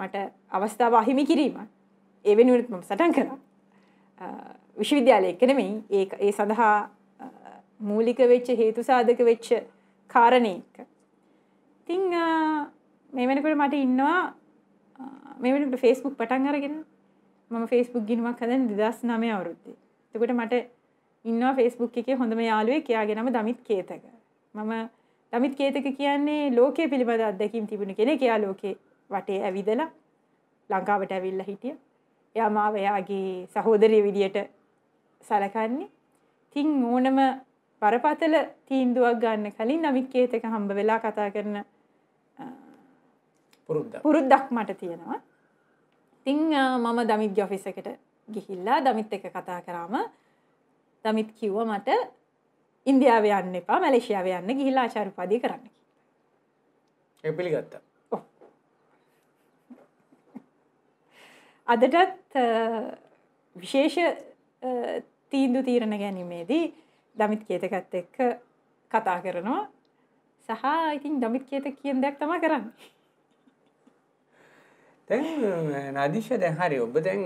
මට අවස්ථාව අහිමි කිරීම. ඒ වෙනුවෙන් මම සටන් කරා. විශ්වවිද්‍යාලය එක නෙමෙයි ඒ ඒ සඳහා මූලික වෙච්ච හේතු සාධක වෙච්ච කාරණේ එක. ඉතින් මේ වෙනකොට මට ඉන්නවා මේ වෙනකොට Facebook පටන් අරගෙන මම Facebook ගිණුමක් හදන 2009 අවුරුද්දේ. එතකොට මට ඉන්නවා Facebook එකේ හොඳම යාළුවෙක් එයාගේ නම දමිත් කේතක. මම දමිත් කේතක කියන්නේ ලෝකයේ පිළිබඳ අත්දැකීම් තිබුණ කෙනෙක්. එයා ලෝකේ වටේ ඇවිදලා ලංකාවට ඇවිල්ලා හිටියා. එයා මාව එයාගේ සහෝදරිය විදියට සලකන්නේ. තින් ඕනම බරපතල තීන්දුවක් ගන්න කලින් අමිත්කේත් එක හම්බ වෙලා කතා කරන පුරුද්දක් මට තියෙනවා. ඉතින් මම දමිත්ගේ ඔෆිස් එකට ගිහිල්ලා දමිත් එක්ක කතා කරාම දමිත් කිව්වා මට ඉන්දියාවේ යන්න එපා මැලේසියාවේ යන්න ගිහිල්ලා ආචාර්ය උපාධිය කරන්න කියලා. ඒක පිළිගත්තා. අදටත් විශේෂ තීන්දු තීරණ ගැනීමේදී දමිත් කේතකත් එක්ක කතා කරනවා සහ ඉතින් දමිත් කේත කියන දෙයක් තමා කරන්න දැන් නදිශ දැහරි ඔබ දැන්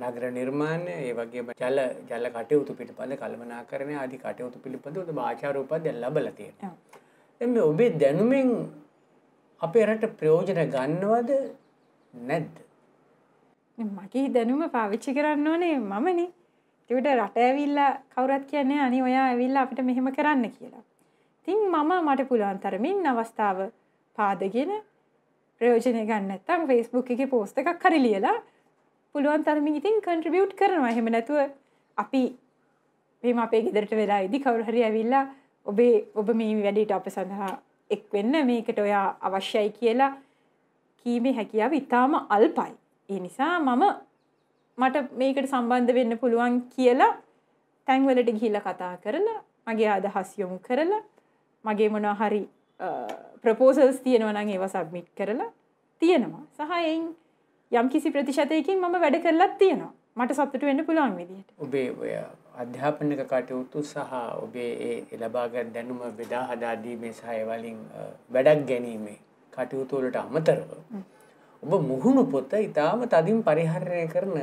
නගර නිර්මාණය ඒ වගේ ජල ජල කටයුතු පිටපද කල්මනා කරන අධි කටයුතු පිළිබඳ භාචාරූපත් දැල් ලබලතිය එම ඔබේ දැනුමෙන් අපේ රට ප්‍රයෝජන ගන්නවද නැද්ද? මගේ දැනුම පාවිච්චි කරන්න ඕනේ මමනේ. ඒකට රට ඇවිල්ලා කවුරුත් කියන්නේ අනි ඔයා ඇවිල්ලා අපිට මෙහෙම කරන්න කියලා. ඉතින් මම මට පුළුවන් තරමින් අවස්ථාව පාදගෙන ප්‍රයෝජනය ගන්න නැත්නම් Facebook එකේ post එකක් හරි ලියලා පුළුවන් තරමින් ඉතින් contribute කරනවා. එහෙම නැතුව අපි මේ අපේ ගෙදරට වෙලා ඉදි කවුරු හරි ඇවිල්ලා ඔබේ ඔබ මේ වැඩේට අප සඳහා එක් වෙන්න මේකට ඔයා අවශ්‍යයි කියලා කීමේ හැකියාව ඉතාම අල්පයි. ඒ නිසා මම මට මේකට සම්බන්ධ වෙන්න පුළුවන් කියලා තැන්වලට ගිහිල්ලා කතා කරලා මගේ අදහස් යොමු කරලා මගේ මොනවා හරි ප්‍රපෝසල්ස් තියෙනවා නම් ඒවා සබ්මිට් කරලා තියෙනවා. සහ එයින් යම්කිසි ප්‍රතිශතයකින් මම වැඩ කරලත් තියෙනවා. මට සතුටු වෙන්න පුළුවන් විදිහට. ඔබේ ඔය අධ්‍යාපනික කටයුතු සහ ඔබේ ඒ ලබාගත් දැනුම බෙදා හදාදීමේ සහ එවලින් වැඩක් ගැනීමේ කටයුතුවලට අමතරව. ඔබ මුහුණු පොත ඉතාම තදින් පරිහරණය කරන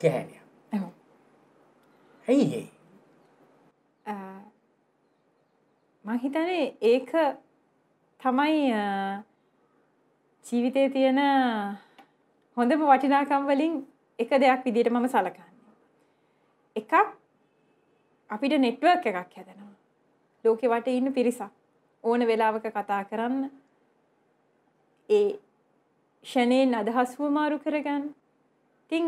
කැහැනය. ඇයි ඒ මහිතනේ ඒක තමයි ජීවිතය තියෙන හොඳම වටිනාකම් වලින් එක දෙයක් විදිට මම සලකන්න. එකක් අපිට නෙට්වර්ක් එකක් හැදෙනවා. ලෝකෙ වට ඉන්න පිරිසක් ඕන වෙලාවක කතා කරන්න ඒ ෂණයෙන් අදහස්ව මාරු කරගන්න. ඉතින්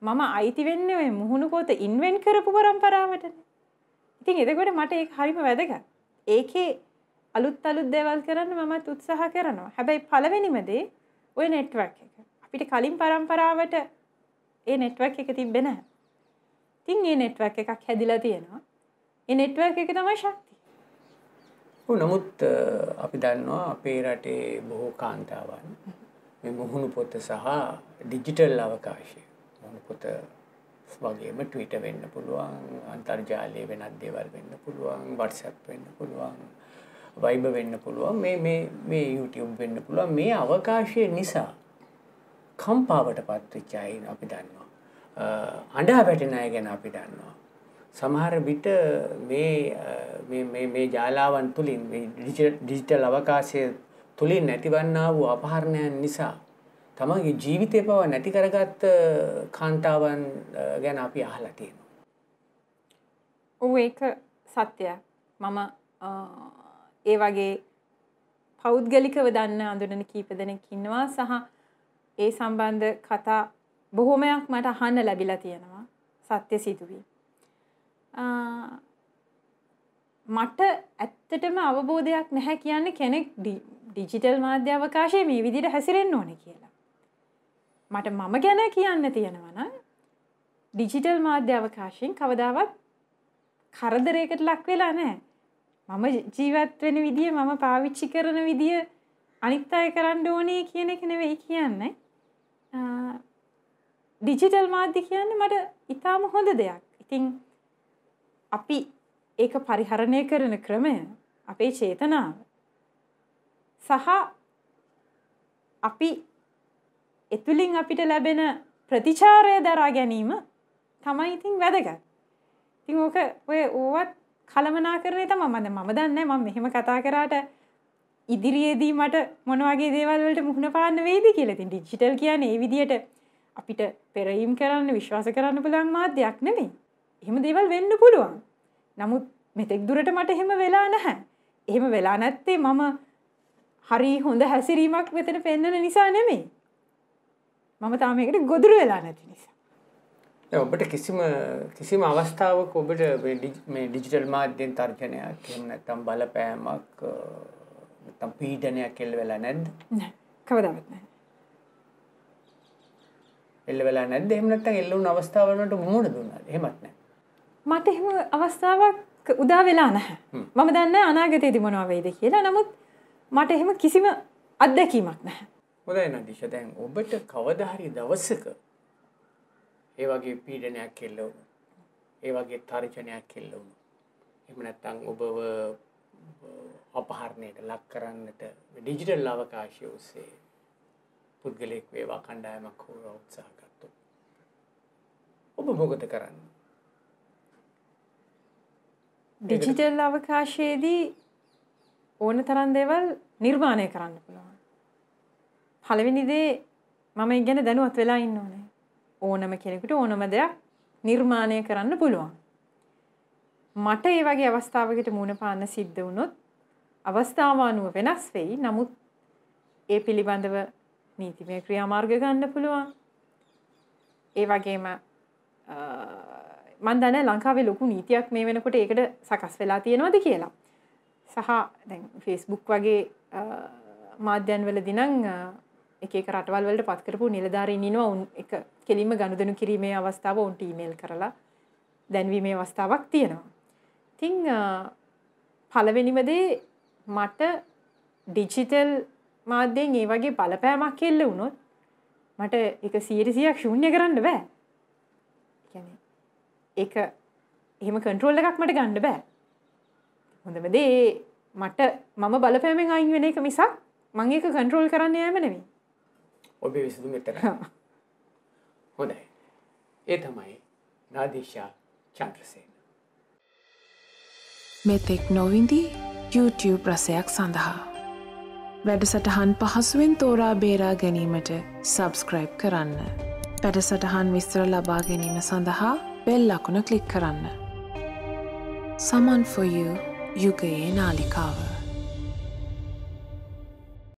මම අයිති වෙන්නේ ඔය මුහුණුකෝත ඉන්වෙන්ට් කරපු පරම්පරාවටනේ. ඉතින් එතකොට මට ඒක හරිම වැදගත්. ඒකේ අලුත් අලුත් දේවල් කරන්න මමත් උත්සාහ කරනවා. හැබැයි පළවෙනිම දේ ওই network එක. අපිට කලින් පරම්පරාවට ඒ network එක තිබ්බේ නැහැ. තින් ඒ නෙට්වක් එකක් හැදිලා තියෙනවා ඒ නෙට්වක් එක තමයි ශක්ති නමුත් අපි දන්නවා අපේ රටේ බොහෝ කාන්තාවන් මේ මුහුණු පොත සහ ඩිජිටල් අවකාශය මුහුණු පොත වගේම ටවිට වෙන්න පුළුවන් අන්තර්ජාලය වෙනත් දේවල් වෙන්න පුළුවන් වටසැප් වෙන්න පුළුවන් වයිබ වෙන්න පුළුවන් මේ මේ මේ YouTube වෙන්න පුළුවන් මේ අවකාශය නිසා කම්පාවට පත්වෙච්චායින් අපි දන්නවා අඩා පැටින අය ගැන අපි දන්නවා. සමහර විට මේ ජාලාවන් තුළින් ඩිජිටල් අවකාශය තුළින් නැතිවන්නා වූ අපහරණයන් නිසා තමන්ගේ ජීවිතය පව නැති කරගත් කාන්තාවන් ගැන අපි අහලා තියෙනවා. ඔව් ඒක සත්‍යයක්. මම ඒ වගේ පෞද්ගලිකව දන්න අඳුනන කීප දෙනෙක් ඉන්නවා සහ ඒ සම්බන්ධ කතා බොහොමයක් මට අහන්න ලැබිලා තියෙනවා සත්‍ය සිතුවි. මට ඇත්තටම අවබෝධයක් නැහැ කියන්නේ කෙනෙක් ඩිජිටල් මාධ්‍ය අවකාශයේ මේ විදිහට හැසිරෙන්න ඕනේ කියලා. මට මම ගැන කියන්න තියෙනවා නම් ඩිජිටල් මාධ්‍ය අවකාශයෙන් කවදාවත් කරදරයකට ලක් වෙලා නැහැ. මම ජීවත් වෙන විදිය මම පාවිච්චි කරන විදිය අනිත් අය කරන්න ඕනේ කියන එක නෙවෙයි කියන්නේ. ඩිජිටල් මාධ්‍ය කියන්නේ මට ඉතාම හොඳ දෙයක්. ඉතින් අපි ඒක පරිහරණය කරන ක්‍රමය අපේ චේතනාව සහ අපි එතුලින් අපිට ලැබෙන ප්‍රතිචාරය දරා ගැනීම තමයි ඉතින් වැදගත්. ඉතින් ඕක ඔය ඕවත් කලමනාකරණය තමයි මම මම දන්නේ මම මෙහෙම කතා කරාට ඉදිරියේදී මට මොන වගේ දේවල් වලට මුහුණ පාන්න වෙයිද කියලා. ඉතින් ඩිජිටල් කියන්නේ ඒ විදිහට අපිට පෙරයීම් කරන්න විශ්වාස කරන්න පුළුවන් මාධ්‍යයක් නෙමෙයි. එහෙම දේවල් වෙන්න පුළුවන්. නමුත් මෙතෙක් දුරට මට එහෙම වෙලා නැහැ. එහෙම වෙලා නැත්තේ මම හරි හොඳ හැසිරීමක් මෙතන පෙන්වන නිසා නෙමෙයි. මම තාම මේකට ගොදුරු වෙලා නැති නිසා. දැන් ඔබට කිසිම කිසිම අවස්ථාවක ඔබට මේ ඩිජිටල් මාධ්‍යෙන් තර්ජනයක් එහෙම නැත්නම් බලපෑමක් නැත්නම් පීඩනයක් එල්ල වෙලා නැද්ද? නැහැ. කවදාවත් නැහැ. එල්ල වෙලා නැද්ද එහෙම නැත්නම් එල්ල වුණු අවස්ථාව වලට මුහුණ දුන්නාද එහෙමත් නැහැ මට එහෙම අවස්ථාවක් උදා වෙලා නැහැ මම දන්නේ අනාගතයේදී මොනවා වෙයිද කියලා නමුත් මට එහෙම කිසිම අත්දැකීමක් නැහැ හොඳයි නදීෂ දැන් ඔබට කවදා හරි දවසක ඒ වගේ පීඩනයක් එල්ල වුණා ඒ වගේ තර්ජනයක් එල්ල වුණා එහෙම නැත්නම් ඔබව අපහරණයට ලක් කරන්නට ඩිජිටල් අවකාශය ඔස්සේ පුද්ගලයෙක් වේවා කණ්ඩායමක් හෝ උත්සාහ ඔබ මොකද කරන්න. ඩිජිටල් අවකාශයේදී ඕන තරන් දේවල් නිර්මාණය කරන්න පුළුවන්. පළවෙනිදේ මම ඉගෙන දැනුවත් වෙලා ඉන්න ඕනේ. ඕනම කෙනෙකුට ඕනම දෙයක් නිර්මාණය කරන්න පුළුවන්. මට ඒ වගේ අවස්ථාවකට මුණ පාන්න සිද්ධ වුණොත් අවස්ථාව අනුව වෙනස් වෙයි. නමුත් ඒ පිළිබඳව නීතිමය ක්‍රියාමාර්ග ගන්න පුළුවන්. ඒ වගේම මන්දන ලංකාවේ ලොකු නීතියක් මේ වෙනකොට ඒකට සකස් වෙලා තියෙනවද කියලා. සහ දැන් ෆෙස්බුක් වගේ මාධ්‍යන් වල දිනං එක රටවල් වලට පත්කරපු නිලධාරීන් ඉනවා උන් එක කෙලින්ම ගනුදෙනු කිරීමේ අවස්ථාව උන්ට ඊමේල් කරලා දැන්වීමේ අවස්ථාවක් තියෙනවා. ඉතින් පළවෙනිම දේ මට ඩිජිටල් මාධ්‍යයෙන් ඒ වගේ බලපෑමක් කෙල්ල වුණොත් මට එක සීරිසියක් ශූන්‍ය කරන්න බෑ ඒක එහෙම කන්ට්‍රෝල් එකක් මට ගන්න බෑ. හොඳම දේ මට මම බලපෑමෙන් අයින් වෙන එක මිසක් මං ඒක කන්ට්‍රෝල් කරන්න යෑම නෙවෙයි. ඔබේ විසඳුම එතන. *laughs* හොඳයි. ඒ තමයි නාදීෂා චන්ද්‍රසේන. මෙතෙක් නොවිඳී YouTube රසයක් සඳහා වැඩසටහන් පහසුවෙන් තෝරා බේරා ගැනීමට සබස්ක්‍රයිබ් කරන්න. වැඩසටහන් විස්තර ලබා ගැනීම සඳහා බෙල් අකුණ කලික් කරන්න. සමන් ෆොයු යුගයේ නාලිකාව.